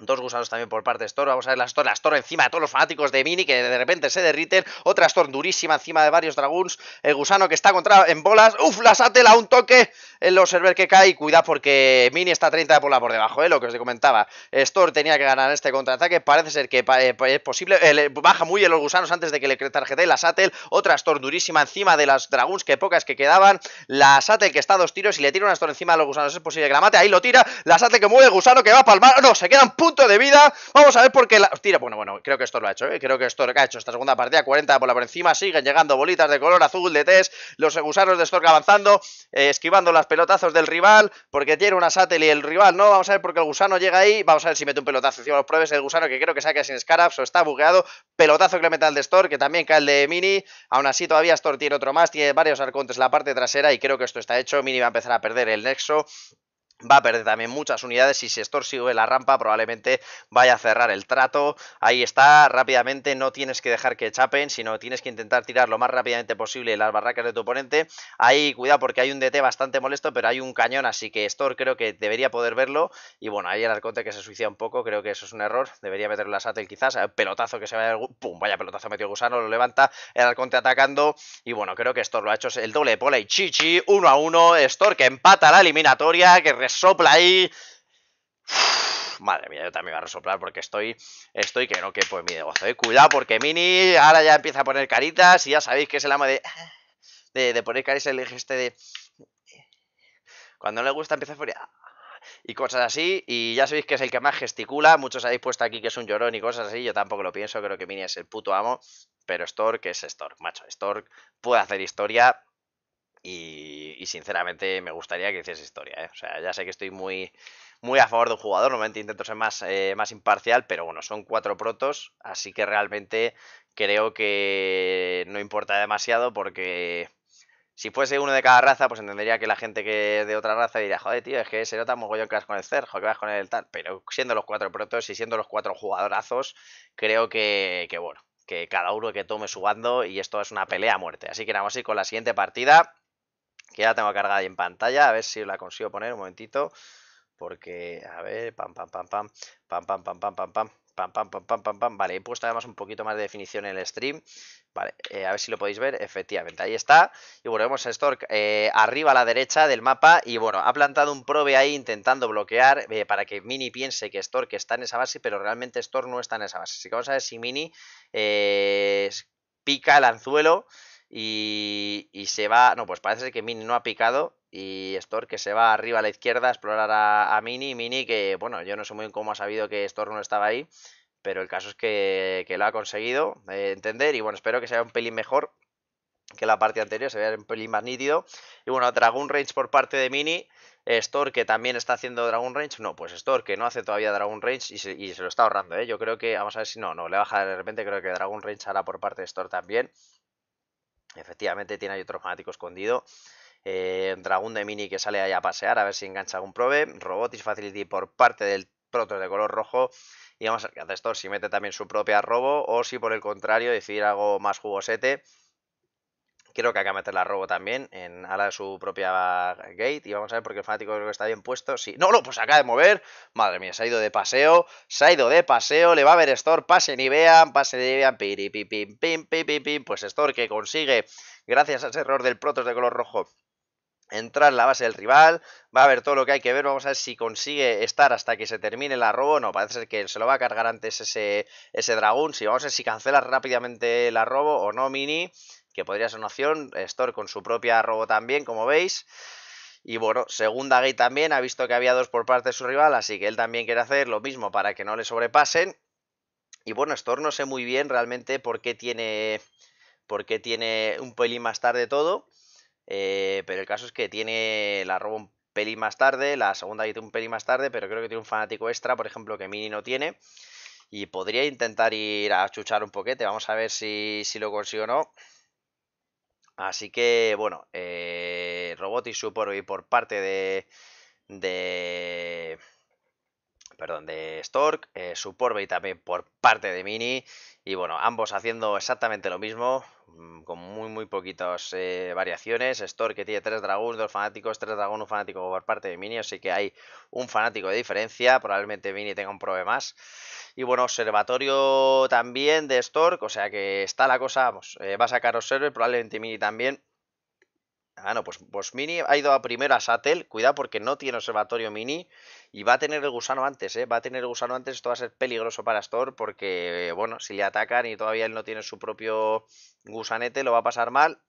Dos gusanos también por parte de Store. Vamos a ver la Storm. La encima de todos los fanáticos de Mini que de repente se derriten. Otra Store durísima encima de varios dragons. El gusano que está contra en bolas. Uf, la a un toque. El observer que cae. cuidado porque Mini está 30 de bola por debajo, ¿eh? lo que os comentaba. Store tenía que ganar este contraataque. Parece ser que eh, es posible. Eh, baja muy bien los gusanos antes de que le tarjete la Satel. Otra Store durísima encima de las dragons. que pocas que quedaban. La Satel que está a dos tiros y le tira una Store encima de los gusanos. Es posible que la mate. Ahí lo tira. La Satel que mueve gusano que va a palmar. No, se quedan punto de vida. Vamos a ver por qué la... Tira, bueno, bueno, creo que esto lo ha hecho, ¿eh? Creo que esto lo ha hecho esta segunda partida. 40 por la por encima. Siguen llegando bolitas de color azul de test. Los gusanos de Stork avanzando, eh, esquivando las pelotazos del rival. Porque tiene una satel y el rival no. Vamos a ver porque el gusano llega ahí. Vamos a ver si mete un pelotazo encima los pruebes. El gusano que creo que saque sin Scarabs o está bugueado. Pelotazo que le mete al de Stork, que también cae el de Mini. Aún así, todavía Stork tiene otro más. Tiene varios arcontes en la parte trasera y creo que esto está hecho. Mini va a empezar a perder el nexo va a perder también muchas unidades y si Store sigue la rampa probablemente vaya a cerrar el trato. Ahí está, rápidamente, no tienes que dejar que chapen, sino tienes que intentar tirar lo más rápidamente posible las barracas de tu oponente. Ahí cuidado porque hay un DT bastante molesto, pero hay un cañón, así que Stor creo que debería poder verlo. Y bueno, ahí el Arconte que se suicida un poco, creo que eso es un error, debería meterle a Sattel quizás, eh, pelotazo que se vaya, pum, vaya pelotazo metió Gusano, lo levanta, el Arconte atacando y bueno, creo que Stor lo ha hecho el doble de pola y chichi, uno a uno, Stor que empata la eliminatoria, que Sopla ahí. madre mía, yo también voy a resoplar porque estoy, estoy que no que pues mi negocio. Eh. Cuidado porque Mini ahora ya empieza a poner caritas y ya sabéis que es el amo de, de, poner caritas, el eje este de... Cuando no le gusta empieza a poner y cosas así. Y ya sabéis que es el que más gesticula. Muchos habéis puesto aquí que es un llorón y cosas así. Yo tampoco lo pienso. Creo que Mini es el puto amo. Pero Stork es Stork, macho. Stork puede hacer historia. Y, sinceramente me gustaría que hiciese historia. ¿eh? O sea, ya sé que estoy muy, muy a favor de un jugador, normalmente intento ser más, eh, más imparcial, pero bueno, son cuatro protos, así que realmente creo que no importa demasiado porque si fuese uno de cada raza, pues entendería que la gente que es de otra raza diría, joder, tío, es que se nota mogollón que vas con el Cerjo, que vas con el tal, pero siendo los cuatro protos y siendo los cuatro jugadorazos, creo que, bueno, que cada uno que tome su bando y esto es una pelea a muerte. Así que vamos a ir con la siguiente partida que ya tengo cargada ahí en pantalla, a ver si la consigo poner un momentito, porque, a ver, pam, pam, pam, pam, pam, pam, pam, pam, pam, pam, pam, pam, pam, pam, pam, pam, vale, he puesto además un poquito más de definición en el stream, vale, a ver si lo podéis ver, efectivamente, ahí está, y volvemos a Stork arriba a la derecha del mapa, y bueno, ha plantado un probe ahí intentando bloquear para que Mini piense que Stork está en esa base, pero realmente Stork no está en esa base, así que vamos a ver si Mini pica el anzuelo, y, se va, no, pues parece que Mini no ha picado y Stork que se va arriba a la izquierda a explorar a, Mini. Mini que, bueno, yo no sé muy bien cómo ha sabido que Stork no estaba ahí, pero el caso es que, lo ha conseguido eh, entender y bueno, espero que sea un pelín mejor que la parte anterior, se vea un pelín más nítido. Y bueno, Dragon Range por parte de Mini. Store que también está haciendo Dragon Range. No, pues Store que no hace todavía Dragon Range y se, lo está ahorrando. ¿eh? Yo creo que, vamos a ver si no, no, le baja de repente. Creo que Dragon Range hará por parte de Store también. Efectivamente tiene ahí otro fanático escondido. Eh, dragón de mini que sale ahí a pasear a ver si engancha algún prove. Robotis Facility por parte del proto de color rojo. Y vamos a ver si mete también su propia robo o si por el contrario decidir algo más jugosete Creo que de meter la robo también en ala de su propia gate. Y vamos a ver porque el fanático creo que está bien puesto. Sí. No, no, pues acaba de mover. Madre mía, se ha ido de paseo. Se ha ido de paseo. Le va a ver Stor. Pase y vean. Pase y vean. Piri, pim, pim, pi, pim, Pues Stor que consigue, gracias a ese error del Protos de color rojo, entrar en la base del rival, va a ver todo lo que hay que ver, vamos a ver si consigue estar hasta que se termine la robo. no, parece que se lo va a cargar antes ese, ese dragón, si vamos a ver si cancela rápidamente la robo o no, Mini, que podría ser una opción. Store con su propia robo también, como veis. Y bueno, segunda gate también ha visto que había dos por parte de su rival, así que él también quiere hacer lo mismo para que no le sobrepasen. Y bueno, Store no sé muy bien realmente por qué tiene, por qué tiene un pelín más tarde todo. Eh, pero el caso es que tiene la robo un pelín más tarde, la segunda gate un pelín más tarde, pero creo que tiene un fanático extra, por ejemplo, que Mini no tiene. Y podría intentar ir a chuchar un poquete, vamos a ver si, si lo consigo o no. Así que, bueno, eh, Robotic y por parte de. de perdón, de Stork, eh, y también por parte de Mini. Y bueno, ambos haciendo exactamente lo mismo, mm, con muy muy poquitas eh, variaciones. Stork que tiene tres dragones, dos fanáticos, tres dragones, un fanático por parte de Mini, así que hay un fanático de diferencia. Probablemente Mini tenga un problema más. Y bueno, observatorio también de Stork, o sea que está la cosa, vamos, eh, va a sacar Observer, probablemente Mini también. Ah, no, pues, pues Mini ha ido a primero a Satel. Cuidado porque no tiene observatorio Mini. Y va a tener el gusano antes, ¿eh? Va a tener el gusano antes. Esto va a ser peligroso para Stor porque, eh, bueno, si le atacan y todavía él no tiene su propio gusanete, lo va a pasar mal.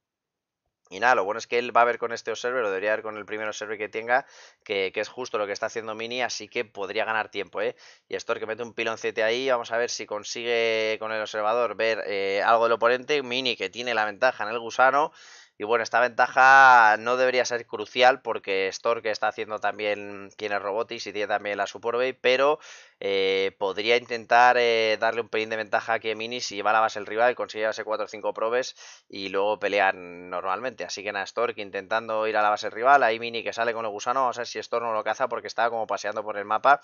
Y nada, lo bueno es que él va a ver con este observer, debería ver con el primer observer que tenga, que, que, es justo lo que está haciendo Mini, así que podría ganar tiempo, ¿eh? Y Stor que mete un piloncete ahí, vamos a ver si consigue con el observador ver eh, algo del oponente. Mini que tiene la ventaja en el gusano. Y bueno, esta ventaja no debería ser crucial porque Stork está haciendo también Tiene es y tiene también la Super Bay, pero eh, podría intentar eh, darle un pelín de ventaja aquí a Mini si va a la base el rival, consigue hacer 4 o 5 probes y luego pelean normalmente. Así que nada, Stork intentando ir a la base rival, ahí Mini que sale con el gusano, vamos a ver si Stork no lo caza porque estaba como paseando por el mapa.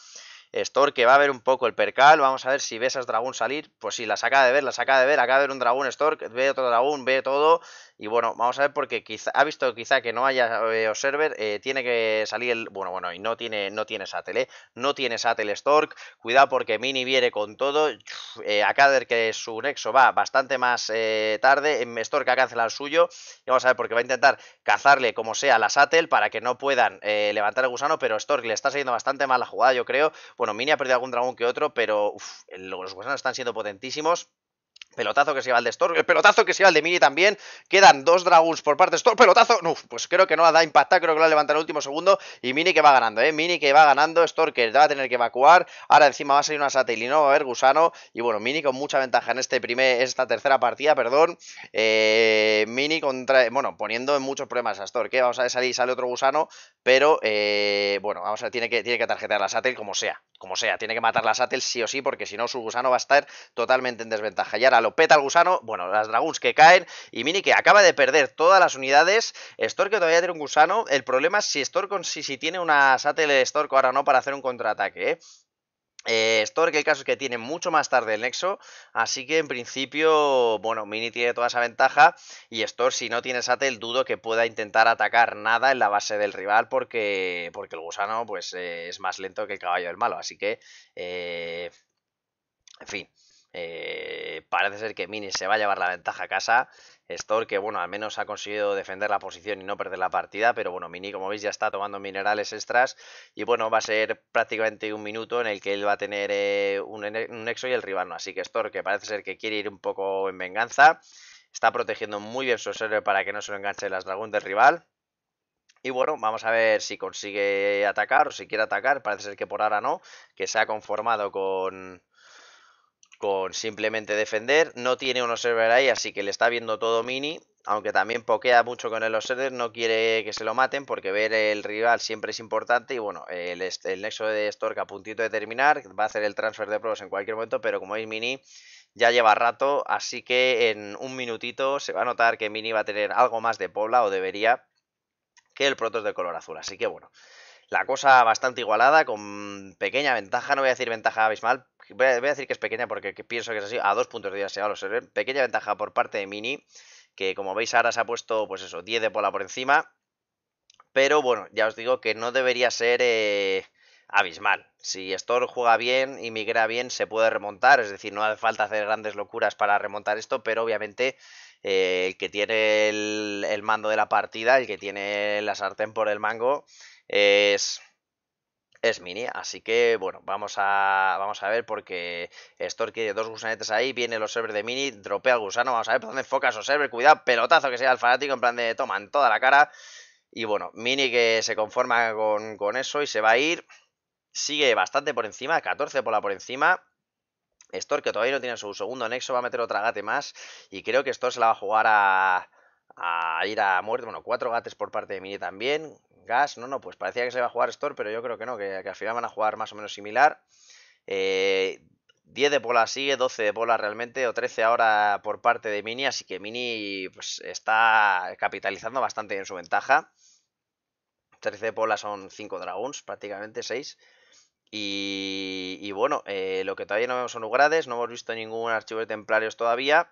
Stork que va a ver un poco el percal, vamos a ver si ve a dragón salir, pues sí, la saca de ver, la saca de ver, acaba de ver un dragón Stork, ve otro dragón, ve todo y bueno, vamos a ver porque quizá, ha visto quizá que no haya eh, Observer, eh, tiene que salir el... Bueno, bueno, y no tiene, no tiene Satel, ¿eh? No tiene Sattel Stork, cuidado porque Mini viene con todo. Acá eh, a Kader que su nexo va bastante más tarde, em, Stork ha cancelado el suyo. Y vamos a ver porque va a intentar cazarle como sea la Satel para que no puedan levantar el gusano, pero Stork le está saliendo bastante mal la jugada, yo creo. Bueno, Mini ha perdido algún dragón que otro, pero los gusanos están siendo potentísimos. Pelotazo que se va el de Stork el pelotazo que se va el de Mini también. Quedan dos Dragons por parte de Stork Pelotazo, no, pues creo que no la da impactar, creo que la levanta en el último segundo. Y Mini que va ganando, ¿eh? Mini que va ganando, Storm que va a tener que evacuar. Ahora encima va a salir una Y no, va a haber Gusano. Y bueno, Mini con mucha ventaja en este primer, esta tercera partida, perdón. Eh, Mini contra, bueno, poniendo en muchos problemas a Storm, que ¿eh? vamos a salir, sale otro Gusano. Pero eh, bueno, vamos a tiene que, tiene que tarjetar la Satel como sea, como sea. Tiene que matar la Sattel, sí o sí, porque si no su Gusano va a estar totalmente en desventaja. Ya Ahora lo peta el gusano. Bueno, las Dragons que caen. Y Mini que acaba de perder todas las unidades. Stork que todavía tiene un gusano. El problema es si Stork si, tiene una satel Stork ahora no para hacer un contraataque, ¿eh? Eh, Stork, el caso es que tiene mucho más tarde el nexo, así que en principio, bueno, Mini tiene toda esa ventaja y Stork, si no tiene Satel, dudo que pueda intentar atacar nada en la base del rival porque, porque el gusano pues eh, es más lento que el caballo del malo, así que, eh, en fin. Eh, parece ser que Mini se va a llevar la ventaja a casa. Store que, bueno, al menos ha conseguido defender la posición y no perder la partida, pero bueno, Mini, como veis, ya está tomando minerales extras y bueno, va a ser prácticamente un minuto en el que él va a tener eh, un, nexo y el rival no. Así que Stor, que parece ser que quiere ir un poco en venganza, está protegiendo muy bien su server para que no se lo enganche las dragones del rival. Y bueno, vamos a ver si consigue atacar o si quiere atacar. Parece ser que por ahora no, que se ha conformado con, con simplemente defender. No tiene un observer ahí, así que le está viendo todo mini. Aunque también pokea mucho con el observer, no quiere que se lo maten porque ver el rival siempre es importante. Y bueno, el, nexo de Stork a puntito de terminar, va a hacer el transfer de pros en cualquier momento, pero como veis, mini ya lleva rato, así que en un minutito se va a notar que mini va a tener algo más de pobla o debería que el Protos de color azul. Así que bueno, la cosa bastante igualada, con pequeña ventaja, no voy a decir ventaja abismal, voy a, decir que es pequeña porque pienso que es así, a dos puntos de lo Sounders, pequeña ventaja por parte de Mini, que como veis ahora se ha puesto, pues eso, 10 de bola por encima, pero bueno, ya os digo que no debería ser eh, abismal. Si Store juega bien y migra bien, se puede remontar, es decir, no hace falta hacer grandes locuras para remontar esto, pero obviamente... Eh, el que tiene el, el, mando de la partida, el que tiene la sartén por el mango, es es mini, así que bueno, vamos a, vamos a ver porque Stork tiene dos gusanetes ahí, viene los servers de mini, dropea al gusano, vamos a ver por dónde enfoca esos servers, cuidado, pelotazo que sea el fanático en plan de toman toda la cara y bueno, mini que se conforma con, con eso y se va a ir, sigue bastante por encima, 14 por la por encima, Stork que todavía no tiene su segundo nexo, va a meter otra gate más y creo que Stork se la va a jugar a, a ir a muerte, bueno, cuatro gates por parte de Mini también, Gas, no, no, pues parecía que se iba a jugar Store, pero yo creo que no, que, al final van a jugar más o menos similar. 10 eh, de bola sigue, 12 de bola realmente, o 13 ahora por parte de Mini, así que Mini pues, está capitalizando bastante en su ventaja. 13 de bola son 5 dragons, prácticamente 6. Y, bueno, eh, lo que todavía no vemos son Ugrades, no hemos visto ningún archivo de templarios todavía.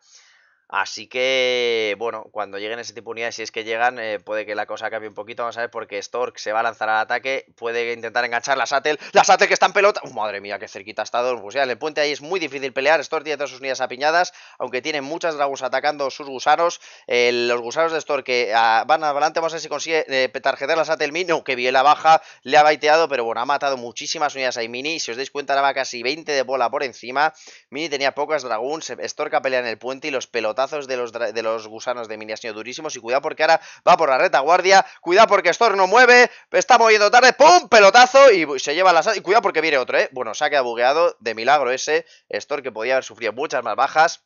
Así que, bueno, cuando lleguen ese tipo de unidades, si es que llegan, eh, puede que la cosa cambie un poquito. Vamos a ver, porque Stork se va a lanzar al ataque, puede intentar enganchar la Sattel, La Sattel que está en pelota. ¡oh, madre mía, qué cerquita ha estado. Pues ya, en el puente ahí es muy difícil pelear. Stork tiene todas sus unidades apiñadas, aunque tiene muchas dragons atacando sus gusanos. Eh, los gusanos de Stork que ah, van adelante, vamos a ver si consigue eh, tarjetar la Sattel, Mini. Aunque que bien la baja, le ha baiteado, pero bueno, ha matado muchísimas unidades ahí Mini. Si os dais cuenta, daba casi 20 de bola por encima. Mini tenía pocas dragons. Stork ha peleado en el puente y los pelotas pelotazos de los, de los gusanos de Mini ha durísimos. Y cuidado porque ahora va por la retaguardia. Cuidado porque Storm no mueve. Está moviendo tarde. ¡Pum! Pelotazo. Y se lleva las. Y cuidado porque viene otro, ¿eh? Bueno, se ha quedado bugueado. De milagro ese. Storm que podía haber sufrido muchas más bajas.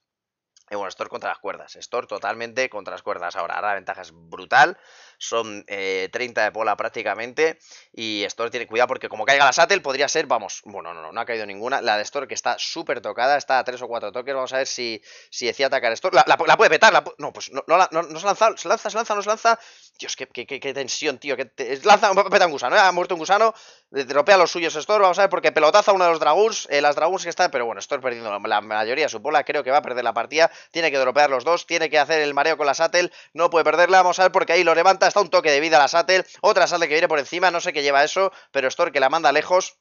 Y eh, bueno, Store contra las cuerdas. Store totalmente contra las cuerdas. Ahora, ahora la ventaja es brutal. Son 30 eh, de pola prácticamente. Y Store tiene cuidado porque como caiga la Sattel podría ser, vamos, bueno, no, no, no ha caído ninguna. La de Store que está súper tocada, está a 3 o 4 toques. Vamos a ver si, si decía atacar Store. La, la, puede petar, no, pues no, no, no se lanza, se lanza, se lanza, no se lanza. Dios, qué, tensión, tío. Lanza, un gusano, ¿eh? ha muerto un gusano, dropea los suyos Storm, vamos a ver, porque pelotaza uno de los Dragoons, eh, las Dragoons que están, pero bueno, Storm perdiendo la mayoría de su bola, creo que va a perder la partida, tiene que dropear los dos, tiene que hacer el mareo con la Sattel, no puede perderla, vamos a ver, porque ahí lo levanta, está un toque de vida la Sattel, otra Sattel que viene por encima, no sé qué lleva eso, pero Storm que la manda lejos,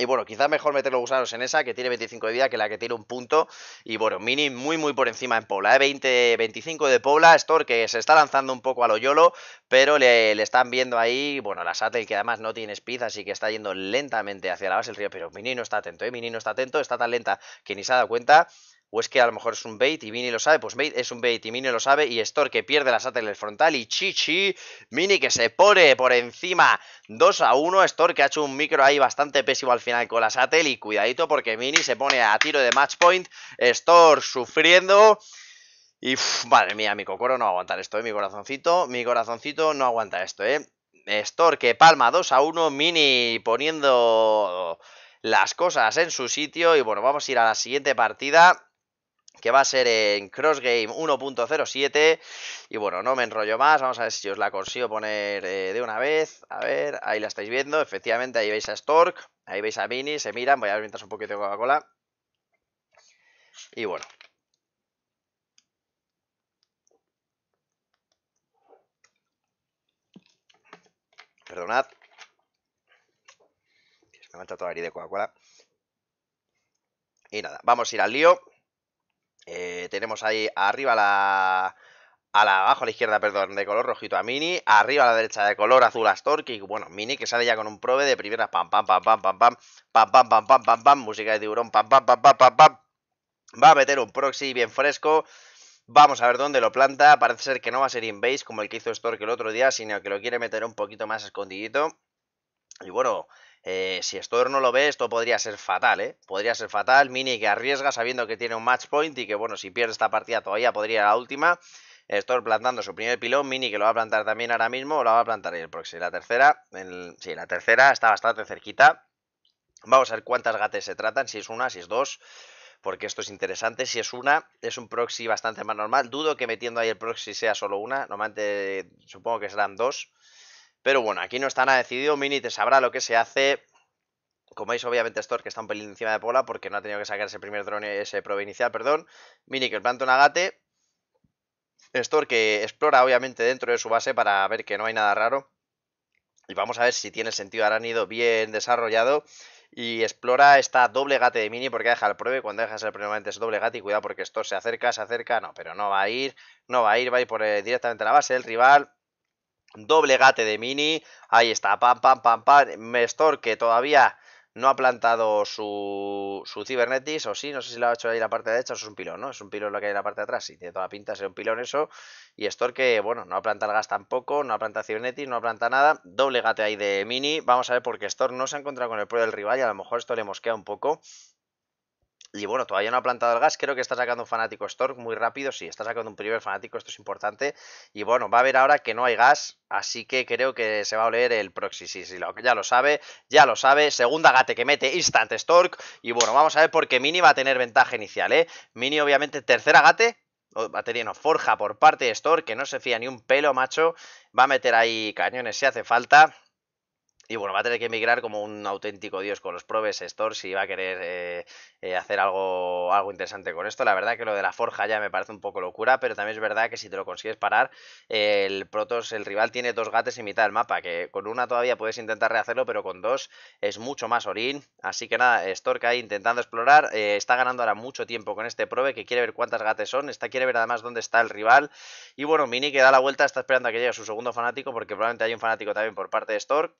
y bueno, quizás mejor meter los gusanos en esa que tiene 25 de vida que la que tiene un punto. Y bueno, Mini muy muy por encima en Pobla. ¿eh? de 20, 25 de Pobla. Store que se está lanzando un poco a lo Yolo, pero le, le están viendo ahí, bueno, la Sattel que además no tiene speed, así que está yendo lentamente hacia la base del río. Pero Mini no está atento, ¿eh? Mini no está atento, está tan lenta que ni se ha dado cuenta. O es que a lo mejor es un bait y Mini lo sabe. Pues bait es un bait y Mini lo sabe. Y Stor que pierde la en el frontal. Y Chichi, Mini que se pone por encima 2 a 1. Store que ha hecho un micro ahí bastante pésimo al final con la satel. Y cuidadito porque Mini se pone a tiro de match point. Store sufriendo. Y madre mía, mi cocoro no va aguantar esto, eh, mi corazoncito, mi corazoncito no aguanta esto, ¿eh? que palma 2 a 1, Mini poniendo las cosas en su sitio y bueno, vamos a ir a la siguiente partida que va a ser en Crossgame 1.07. Y bueno, no me enrollo más, vamos a ver si os la consigo poner eh, de una vez. A ver, ahí la estáis viendo, efectivamente, ahí veis a Stork, ahí veis a Mini, se miran, voy a ver mientras un poquito de Coca-Cola. Y bueno. Perdonad. me ha toda la de Coca-Cola. Y nada, vamos a ir al lío tenemos ahí arriba la, a la abajo a la izquierda, perdón, de color rojito a Mini, arriba a la derecha de color azul a Stork y bueno, Mini que sale ya con un prove de primera pam pam pam pam pam pam pam pam pam pam pam pam música de tiburón pam pam pam pam pam pam va a meter un proxy bien fresco. Vamos a ver dónde lo planta. Parece ser que no va a ser in base como el que hizo Stork el otro día, sino que lo quiere meter un poquito más escondidito. Y bueno, eh, si Stoer no lo ve, esto podría ser fatal, ¿eh? Podría ser fatal. Mini que arriesga sabiendo que tiene un match point y que, bueno, si pierde esta partida todavía podría ir la última. Stoer plantando su primer pilón, Mini que lo va a plantar también ahora mismo, o lo va a plantar el proxy La tercera, el... sí, la tercera está bastante cerquita. Vamos a ver cuántas gates se tratan, si es una, si es dos, porque esto es interesante. Si es una, es un proxy bastante más normal. Dudo que metiendo ahí el proxy sea solo una, normalmente supongo que serán dos. Pero bueno, aquí no está nada decidido. Mini te sabrá lo que se hace. Como veis, obviamente que está un pelín encima de Pola porque no ha tenido que sacar ese primer drone, ese probe inicial, perdón. Mini que planta un agate. Stork que explora obviamente dentro de su base para ver que no hay nada raro. Y vamos a ver si tiene sentido han ido bien desarrollado. Y explora esta doble gate de mini porque deja el probe. Cuando dejas el primeramente es doble gate y cuidado porque Stork se acerca, se acerca. No, pero no va a ir, no va a ir, va a ir por, eh, directamente a la base. El rival doble gate de mini. Ahí está. Pam, pam, pam, pam. Mestor que todavía no ha plantado su, su Cibernetis. O sí, no sé si lo ha hecho ahí la parte de derecha. o es un pilón, ¿no? Es un pilón lo que hay en la parte de atrás. Sí, tiene toda la pinta de ser un pilón eso. Y Stor, que, bueno, no ha plantado el gas tampoco. No ha plantado Cibernetis. No ha plantado nada. doble gate ahí de mini. Vamos a ver porque Stor no se ha encontrado con el pueblo del rival. Y a lo mejor esto le mosquea un poco. Y bueno, todavía no ha plantado el gas. Creo que está sacando un fanático Stork muy rápido. Sí, está sacando un primer fanático. Esto es importante. Y bueno, va a ver ahora que no hay gas. Así que creo que se va a oler el proxy. Sí, sí, ya lo sabe. Ya lo sabe. Segunda gate que mete Instant Stork. Y bueno, vamos a ver porque Mini va a tener ventaja inicial, ¿eh? Mini, obviamente, tercera gate. Batería oh, no, forja por parte de Stork, que no se fía ni un pelo, macho. Va a meter ahí cañones si hace falta. Y bueno, va a tener que emigrar como un auténtico dios con los probes Store si va a querer eh, eh, hacer algo, algo interesante con esto. La verdad que lo de la forja ya me parece un poco locura, pero también es verdad que si te lo consigues parar, el Protos, el rival, tiene dos gates en mitad del mapa, que con una todavía puedes intentar rehacerlo, pero con dos es mucho más orín. Así que nada, Stork ahí intentando explorar, eh, está ganando ahora mucho tiempo con este probe, que quiere ver cuántas gates son, está, quiere ver además dónde está el rival. Y bueno, Mini que da la vuelta, está esperando a que llegue su segundo fanático, porque probablemente hay un fanático también por parte de Stork.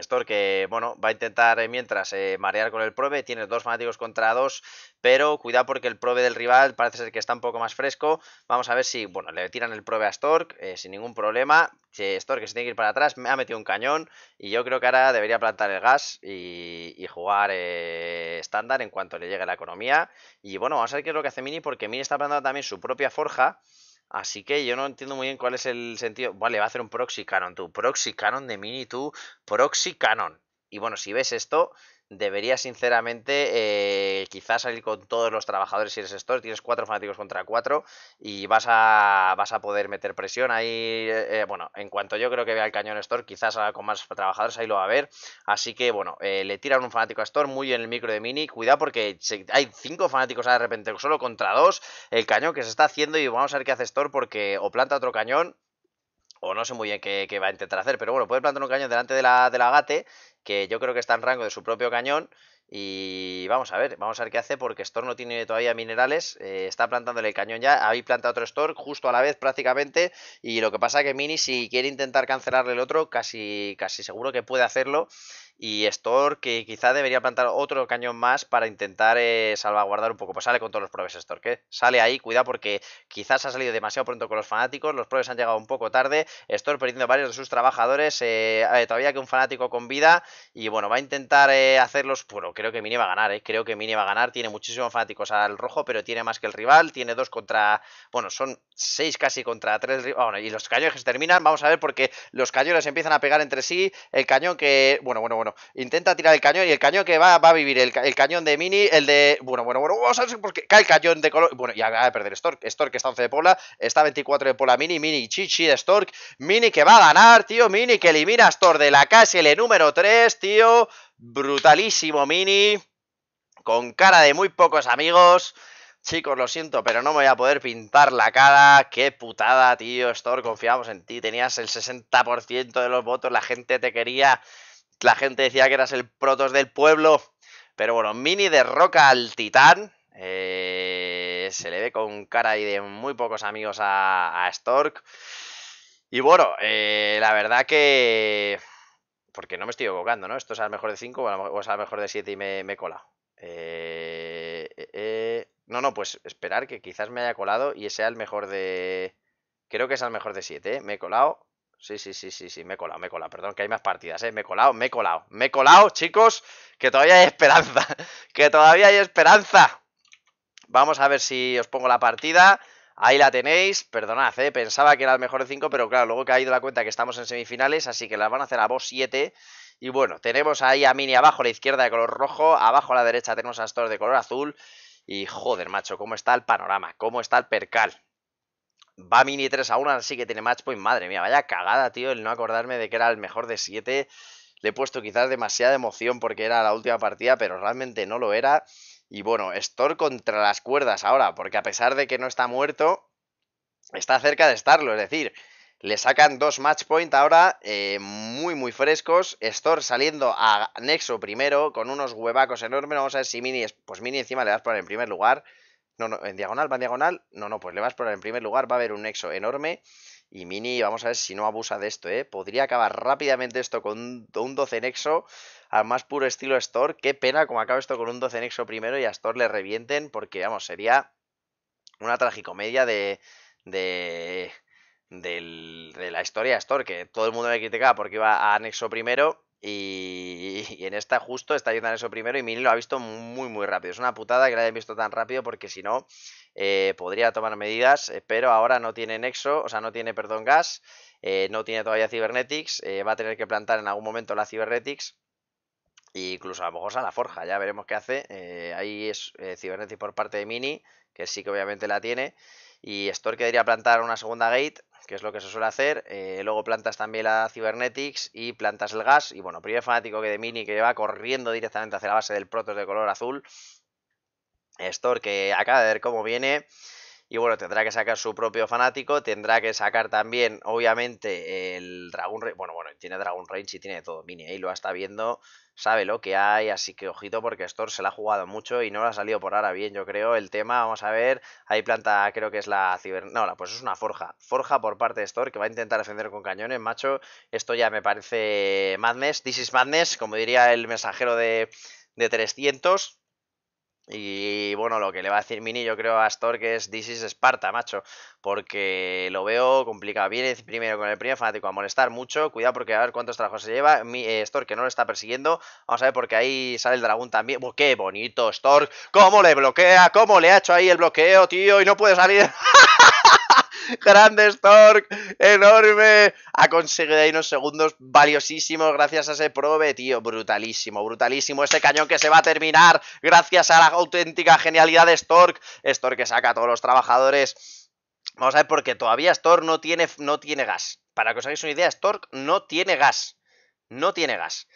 Stork, que, bueno, va a intentar eh, mientras eh, marear con el Probe. Tiene dos fanáticos contra dos, pero cuidado porque el Probe del rival parece ser que está un poco más fresco. Vamos a ver si, bueno, le tiran el Probe a Stork eh, sin ningún problema. Stork que se tiene que ir para atrás, me ha metido un cañón y yo creo que ahora debería plantar el gas y, y jugar estándar en cuanto le llegue la economía. Y bueno, vamos a ver qué es lo que hace Mini porque Mini está plantando también su propia forja. Así que yo no entiendo muy bien cuál es el sentido. Vale, va a hacer un proxy canon tú, proxy canon de mini tú, proxy canon. Y bueno, si ves esto, debería sinceramente eh, quizás salir con todos los trabajadores si eres store, tienes cuatro fanáticos contra cuatro y vas a, vas a poder meter presión ahí, eh, eh, bueno, en cuanto yo creo que vea el cañón store, quizás con más trabajadores ahí lo va a ver, así que bueno, le tiran un fanático a store muy en el micro de mini, cuidado porque hay cinco fanáticos de repente, solo contra dos, el cañón que se está haciendo y vamos a ver qué hace store porque o planta otro cañón o no sé muy bien qué, va a intentar hacer, pero bueno, puede plantar un cañón delante de la, de la gate que yo creo que está en rango de su propio cañón. Y vamos a ver, vamos a ver qué hace porque Store no tiene todavía minerales, eh, está plantándole el cañón ya, ahí planta otro Store justo a la vez prácticamente y lo que pasa es que Mini si quiere intentar cancelarle el otro casi, casi seguro que puede hacerlo y Stor que quizá debería plantar otro cañón más para intentar eh, salvaguardar un poco. Pues sale con todos los probes Stor que ¿eh? sale ahí, cuidado porque quizás ha salido demasiado pronto con los fanáticos, los probes han llegado un poco tarde, Store perdiendo varios de sus trabajadores, eh, todavía que un fanático con vida, y bueno, va a intentar hacerlos, bueno, creo que Mini va a ganar, eh creo que Mini va a ganar, tiene muchísimos fanáticos al rojo, pero tiene más que el rival, tiene dos contra, bueno, son seis casi contra tres, bueno, y los cañones terminan, vamos a ver porque los cañones empiezan a pegar entre sí, el cañón que, bueno, bueno, bueno, Intenta tirar el cañón y el cañón que va, a vivir. El, cañón de Mini, el de. Bueno, bueno, bueno. Vamos a ver porque cae el cañón de color. Bueno, y acaba de perder Stork. Stork está 11 de pola. Está 24 de pola Mini. Mini Chichi de Stork. Mini que va a ganar, tío. Mini que elimina a Stork de la KSL número 3, tío. Brutalísimo Mini. Con cara de muy pocos amigos. Chicos, lo siento, pero no me voy a poder pintar la cara. Qué putada, tío. Stork, confiamos en ti. Tenías el 60% de los votos. La gente te quería. La gente decía que eras el protos del pueblo. Pero bueno, Mini roca al titán. Eh, se le ve con cara y de muy pocos amigos a, Stork. Y bueno, eh, la verdad que. Porque no me estoy equivocando, ¿no? Esto es al mejor de 5 o es al mejor de 7 y me, he colado. Eh, no, no, pues esperar que quizás me haya colado y sea el mejor de. Creo que es al mejor de 7, Me he colado. Sí, sí, sí, sí, sí, me he colado, me he colado. Perdón, que hay más partidas, ¿eh? Me he colado, me he colado. Me he colado, chicos, que todavía hay esperanza. que todavía hay esperanza. Vamos a ver si os pongo la partida. Ahí la tenéis. Perdonad, ¿eh? Pensaba que era el mejor de 5, pero claro, luego que ha ido la cuenta que estamos en semifinales, así que las van a hacer a vos 7. Y bueno, tenemos ahí a Mini abajo a la izquierda de color rojo, abajo a la derecha tenemos a Astor de color azul. Y joder, macho, cómo está el panorama, cómo está el percal. Va mini 3 a 1, así que tiene matchpoint, Madre mía, vaya cagada, tío, el no acordarme de que era el mejor de 7. Le he puesto quizás demasiada emoción porque era la última partida, pero realmente no lo era. Y bueno, Stor contra las cuerdas ahora, porque a pesar de que no está muerto, está cerca de estarlo. Es decir, le sacan dos match point ahora eh, muy, muy frescos. Stor saliendo a Nexo primero con unos huevacos enormes. Vamos a ver si Mini, pues Mini encima le das por en primer lugar. No, no, en diagonal, va en diagonal. No, no, pues le vas a explorar. En primer lugar, va a haber un nexo enorme. Y Mini, vamos a ver si no abusa de esto, ¿eh? Podría acabar rápidamente esto con un, 12 nexo al más puro estilo Store. Qué pena como acaba esto con un 12 nexo primero y a le revienten, porque, vamos, sería una tragicomedia de. de. de la historia de que todo el mundo le criticaba porque iba a nexo primero y y en esta justo está ayudando eso primero y Mini lo ha visto muy muy rápido. Es una putada que la hayan visto tan rápido porque si no eh, podría tomar medidas, eh, pero ahora no tiene Nexo, o sea, no tiene, perdón, gas, eh, no tiene todavía Cybernetics, va a tener que plantar en algún momento la Cybernetics. E incluso a lo mejor a la forja, ya veremos qué hace. ahí es Cybernetics por parte de Mini, que sí que obviamente la tiene. Y Store que debería plantar una segunda gate, que es lo que se suele hacer. Eh, luego plantas también la Cybernetics y plantas el gas. Y bueno, primer fanático que de Mini que va corriendo directamente hacia la base del Protos de color azul. Store que acaba de ver cómo viene. Y bueno, tendrá que sacar su propio fanático, tendrá que sacar también, obviamente, el Dragon Range. Bueno, bueno, tiene Dragon range y tiene todo. Mini ahí lo está viendo, sabe lo que hay, así que ojito porque Store se la ha jugado mucho y no le ha salido por ahora bien, yo creo. El tema, vamos a ver, ahí planta, creo que es la ciber... No, la, pues es una forja. Forja por parte de Store que va a intentar defender con cañones, macho. Esto ya me parece madness, this is madness, como diría el mensajero de, de 300. Y bueno, lo que le va a decir Mini, yo creo a Stork que es This is Sparta, macho. Porque lo veo complicado. Viene primero con el primer fanático a molestar mucho. Cuidado porque a ver cuántos trabajos se lleva. Mi, eh, Stork que no lo está persiguiendo. Vamos a ver porque ahí sale el dragón también. ¡Qué bonito, Stork! ¿Cómo le bloquea? ¿Cómo le ha hecho ahí el bloqueo, tío? Y no puede salir. Grande Stork, enorme. Ha conseguido ahí unos segundos valiosísimos gracias a ese probe, tío. Brutalísimo, brutalísimo. Ese cañón que se va a terminar gracias a la auténtica genialidad de Stork. Stork que saca a todos los trabajadores. Vamos a ver, porque todavía Stork no tiene, no tiene gas. Para que os hagáis una idea, Stork no tiene gas. No tiene gas.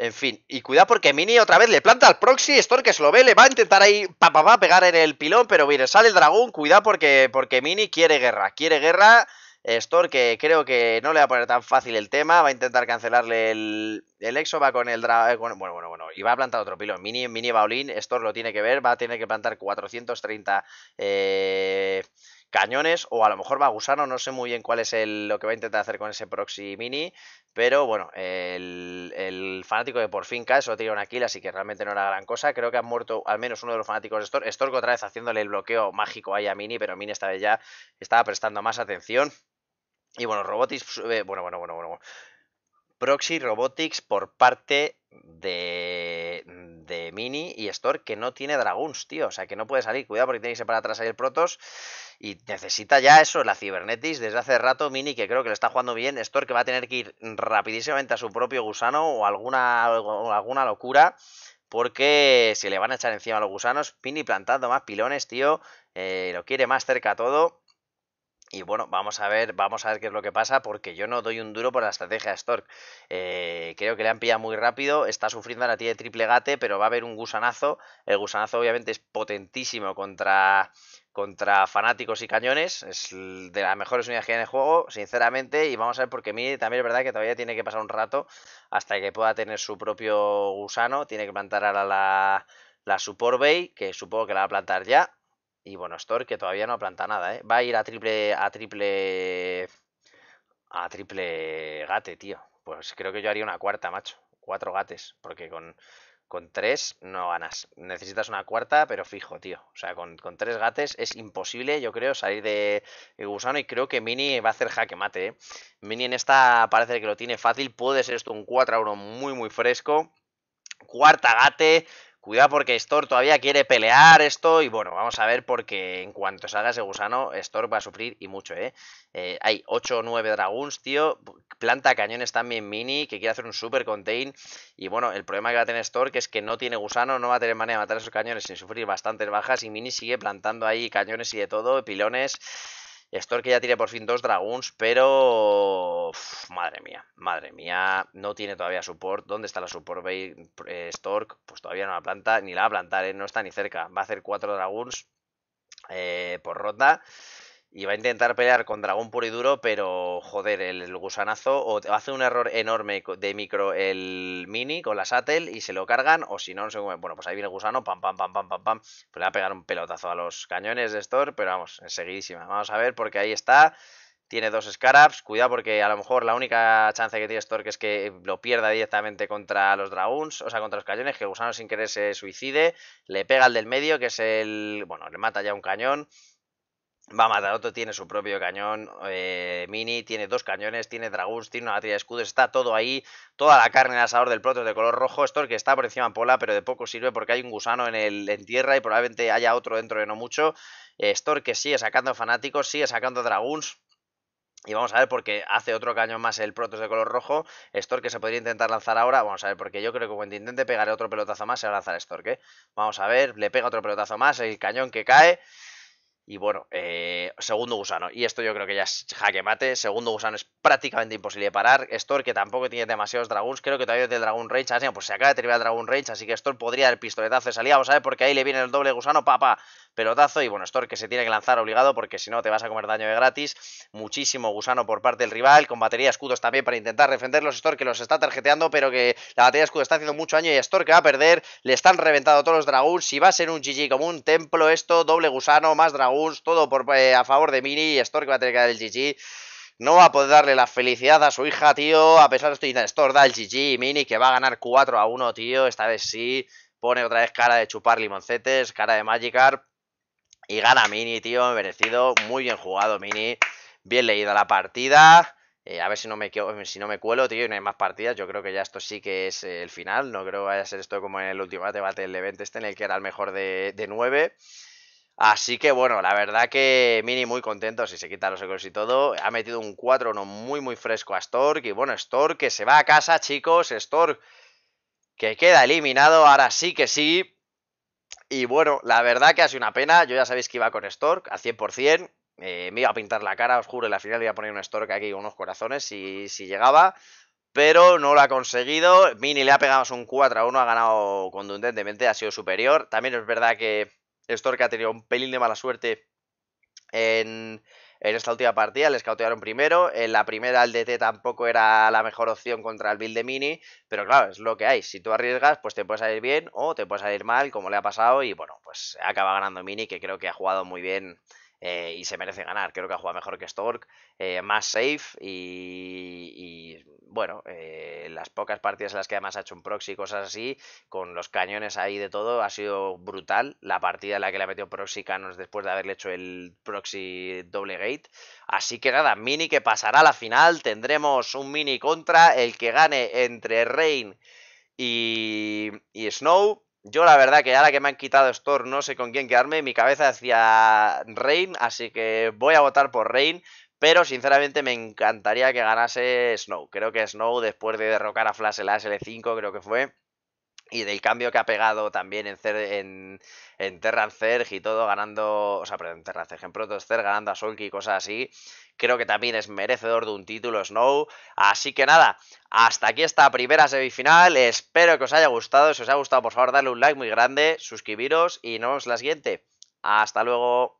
En fin, y cuidado porque Mini otra vez le planta al proxy, Stork que se lo ve, le va a intentar ahí pa, pa, pa, pegar en el pilón, pero mire, sale el dragón, cuidado porque, porque Mini quiere guerra, quiere guerra. Storm que creo que no le va a poner tan fácil el tema, va a intentar cancelarle el, el exo, va con el dragón, bueno, bueno, bueno, y va a plantar otro pilón. Mini, Mini Baolín. Stork lo tiene que ver, va a tener que plantar 430... Eh cañones o a lo mejor va a gusano, no sé muy bien cuál es lo que va a intentar hacer con ese proxy mini, pero bueno, el, fanático de por fin cae, solo tiene una kill, así que realmente no era gran cosa, creo que han muerto al menos uno de los fanáticos de Stork, Stork otra vez haciéndole el bloqueo mágico ahí a Mini, pero Mini esta vez ya estaba prestando más atención. Y bueno, Robotics, pues, eh, bueno, bueno, bueno, bueno. Proxy Robotics por parte de, de Mini y Store que no tiene dragones, tío. O sea, que no puede salir. Cuidado porque tiene que irse para atrás ahí el Protos. Y necesita ya eso, la Cibernetis. Desde hace rato, Mini, que creo que le está jugando bien. Store que va a tener que ir rapidísimamente a su propio gusano o alguna, alguna locura. Porque se le van a echar encima a los gusanos. Mini plantando más pilones, tío. Eh, lo quiere más cerca todo. Y bueno, vamos a ver, vamos a ver qué es lo que pasa, porque yo no doy un duro por la estrategia de Stork. Eh, creo que le han pillado muy rápido, está sufriendo la tía de triple gate, pero va a haber un gusanazo. El gusanazo, obviamente, es potentísimo contra contra fanáticos y cañones. Es de las mejores unidades que hay en el juego, sinceramente. Y vamos a ver, porque Mire también es verdad que todavía tiene que pasar un rato hasta que pueda tener su propio gusano. Tiene que plantar a la, la, la Support Bay, que supongo que la va a plantar ya. Y bueno, Store que todavía no planta nada, ¿eh? Va a ir a triple. a triple. a triple gate, tío. Pues creo que yo haría una cuarta, macho. Cuatro gates. Porque con, con tres no ganas. Necesitas una cuarta, pero fijo, tío. O sea, con, tres gates es imposible, yo creo, salir de, gusano. Y creo que Mini va a hacer jaque mate, ¿eh? Mini en esta parece que lo tiene fácil. Puede ser esto un 4 1 muy, muy fresco. Cuarta gate. Cuidado porque Stork todavía quiere pelear esto y bueno, vamos a ver porque en cuanto salga ese gusano, Stork va a sufrir y mucho, ¿eh? eh hay 8 o 9 dragones, tío. Planta cañones también mini que quiere hacer un super contain. Y bueno, el problema que va a tener Stork es que no tiene gusano, no va a tener manera de matar esos cañones sin sufrir bastantes bajas y mini sigue plantando ahí cañones y de todo, pilones. Stork ya tiene por fin dos dragons, pero. madre mía, madre mía. No tiene todavía support. ¿Dónde está la support eh, Stork? Pues todavía no la planta, ni la va a plantar, eh, no está ni cerca. Va a hacer cuatro dragons eh, por ronda y va a intentar pelear con dragón puro y duro, pero joder, el, gusanazo o hace un error enorme de micro el mini con la satel y se lo cargan, o si no, no sé Bueno, pues ahí viene el gusano, pam, pam, pam, pam, pam, pam. Pues le va a pegar un pelotazo a los cañones de Store, pero vamos, enseguidísima. Vamos a ver, porque ahí está. Tiene dos Scarabs, cuidado porque a lo mejor la única chance que tiene Stork es que lo pierda directamente contra los dragones, o sea, contra los cañones, que el gusano sin querer se suicide, le pega al del medio, que es el... bueno, le mata ya un cañón, Va a otro, tiene su propio cañón eh, mini, tiene dos cañones, tiene dragons, tiene una batería de escudos, está todo ahí, toda la carne en asador del proto de color rojo, esto que está por encima en pola, pero de poco sirve porque hay un gusano en, el, en tierra y probablemente haya otro dentro de no mucho. estor eh, Stork que sigue sacando fanáticos, sigue sacando dragons, y vamos a ver porque hace otro cañón más el Protos de color rojo. Stork que se podría intentar lanzar ahora. Vamos a ver porque yo creo que cuando intente pegar otro pelotazo más se va a lanzar Stork. ¿eh? Vamos a ver, le pega otro pelotazo más. El cañón que cae. Y bueno, eh, segundo gusano. Y esto yo creo que ya es jaque mate. Segundo gusano es prácticamente imposible parar. Stor, que tampoco tiene demasiados dragones Creo que todavía tiene Dragon range Así, ah, pues se acaba de terminar Dragon Así que Stor podría dar pistoletazo de salida. porque ahí le viene el doble gusano. Papá, pelotazo y bueno, Stork que se tiene que lanzar obligado porque si no te vas a comer daño de gratis, muchísimo gusano por parte del rival, con batería de escudos también para intentar defenderlos, Stork que los está tarjeteando, pero que la batería de escudo está haciendo mucho daño y Stork que va a perder, le están reventando todos los dragones, si va a ser un GG como un templo esto, doble gusano, más dragones, todo eh, a favor de Mini y Stork que va a tener que dar el GG no va a poder darle la felicidad a su hija, tío. A pesar de esto, Stork da el GG Mini, que va a ganar 4 a 1, tío. Esta vez sí. Pone otra vez cara de chupar Limoncetes, cara de Magikarp. Y gana Mini, tío, merecido. Muy bien jugado, Mini. Bien leída la partida. Eh, a ver si no, me, si no me cuelo, tío, y no hay más partidas. Yo creo que ya esto sí que es el final. No creo que vaya a ser esto como en el último debate del evento este, en el que era el mejor de, de 9. Así que bueno, la verdad que Mini muy contento si se quita los ecos y todo. Ha metido un 4-1 muy muy fresco a Stork. Y bueno, Stork que se va a casa, chicos. Stork que queda eliminado. Ahora sí que sí. Y bueno, la verdad que ha sido una pena. Yo ya sabéis que iba con Stork a 100%. Eh, me iba a pintar la cara, os juro, en la final iba a poner un Stork aquí con unos corazones si, si llegaba. Pero no lo ha conseguido. Mini le ha pegado un 4 a 1, ha ganado contundentemente, ha sido superior. También es verdad que Stork ha tenido un pelín de mala suerte en, en esta última partida les cautearon primero, en la primera el DT tampoco era la mejor opción contra el build de Mini, pero claro, es lo que hay, si tú arriesgas pues te puedes salir bien o te puede salir mal como le ha pasado y bueno, pues acaba ganando Mini que creo que ha jugado muy bien eh, y se merece ganar. Creo que ha jugado mejor que Stork, eh, más safe y, bueno, eh, las pocas partidas en las que además ha hecho un proxy, cosas así, con los cañones ahí de todo, ha sido brutal. La partida en la que le ha metido proxy Canos después de haberle hecho el proxy doble gate. Así que nada, mini que pasará a la final, tendremos un mini contra, el que gane entre Rain y, y Snow yo la verdad que ahora que me han quitado Store no sé con quién quedarme, mi cabeza hacia Rain, así que voy a votar por Rain, pero sinceramente me encantaría que ganase Snow. Creo que Snow después de derrocar a Flash en la SL5 creo que fue, y del cambio que ha pegado también en, en, en Terran y todo, ganando, o sea, perdón, en Terran Zerg, en Proto Zerg, ganando a Solki y cosas así, creo que también es merecedor de un título Snow. Así que nada, hasta aquí esta primera semifinal. Espero que os haya gustado. Si os ha gustado, por favor, darle un like muy grande, suscribiros y nos vemos la siguiente. Hasta luego.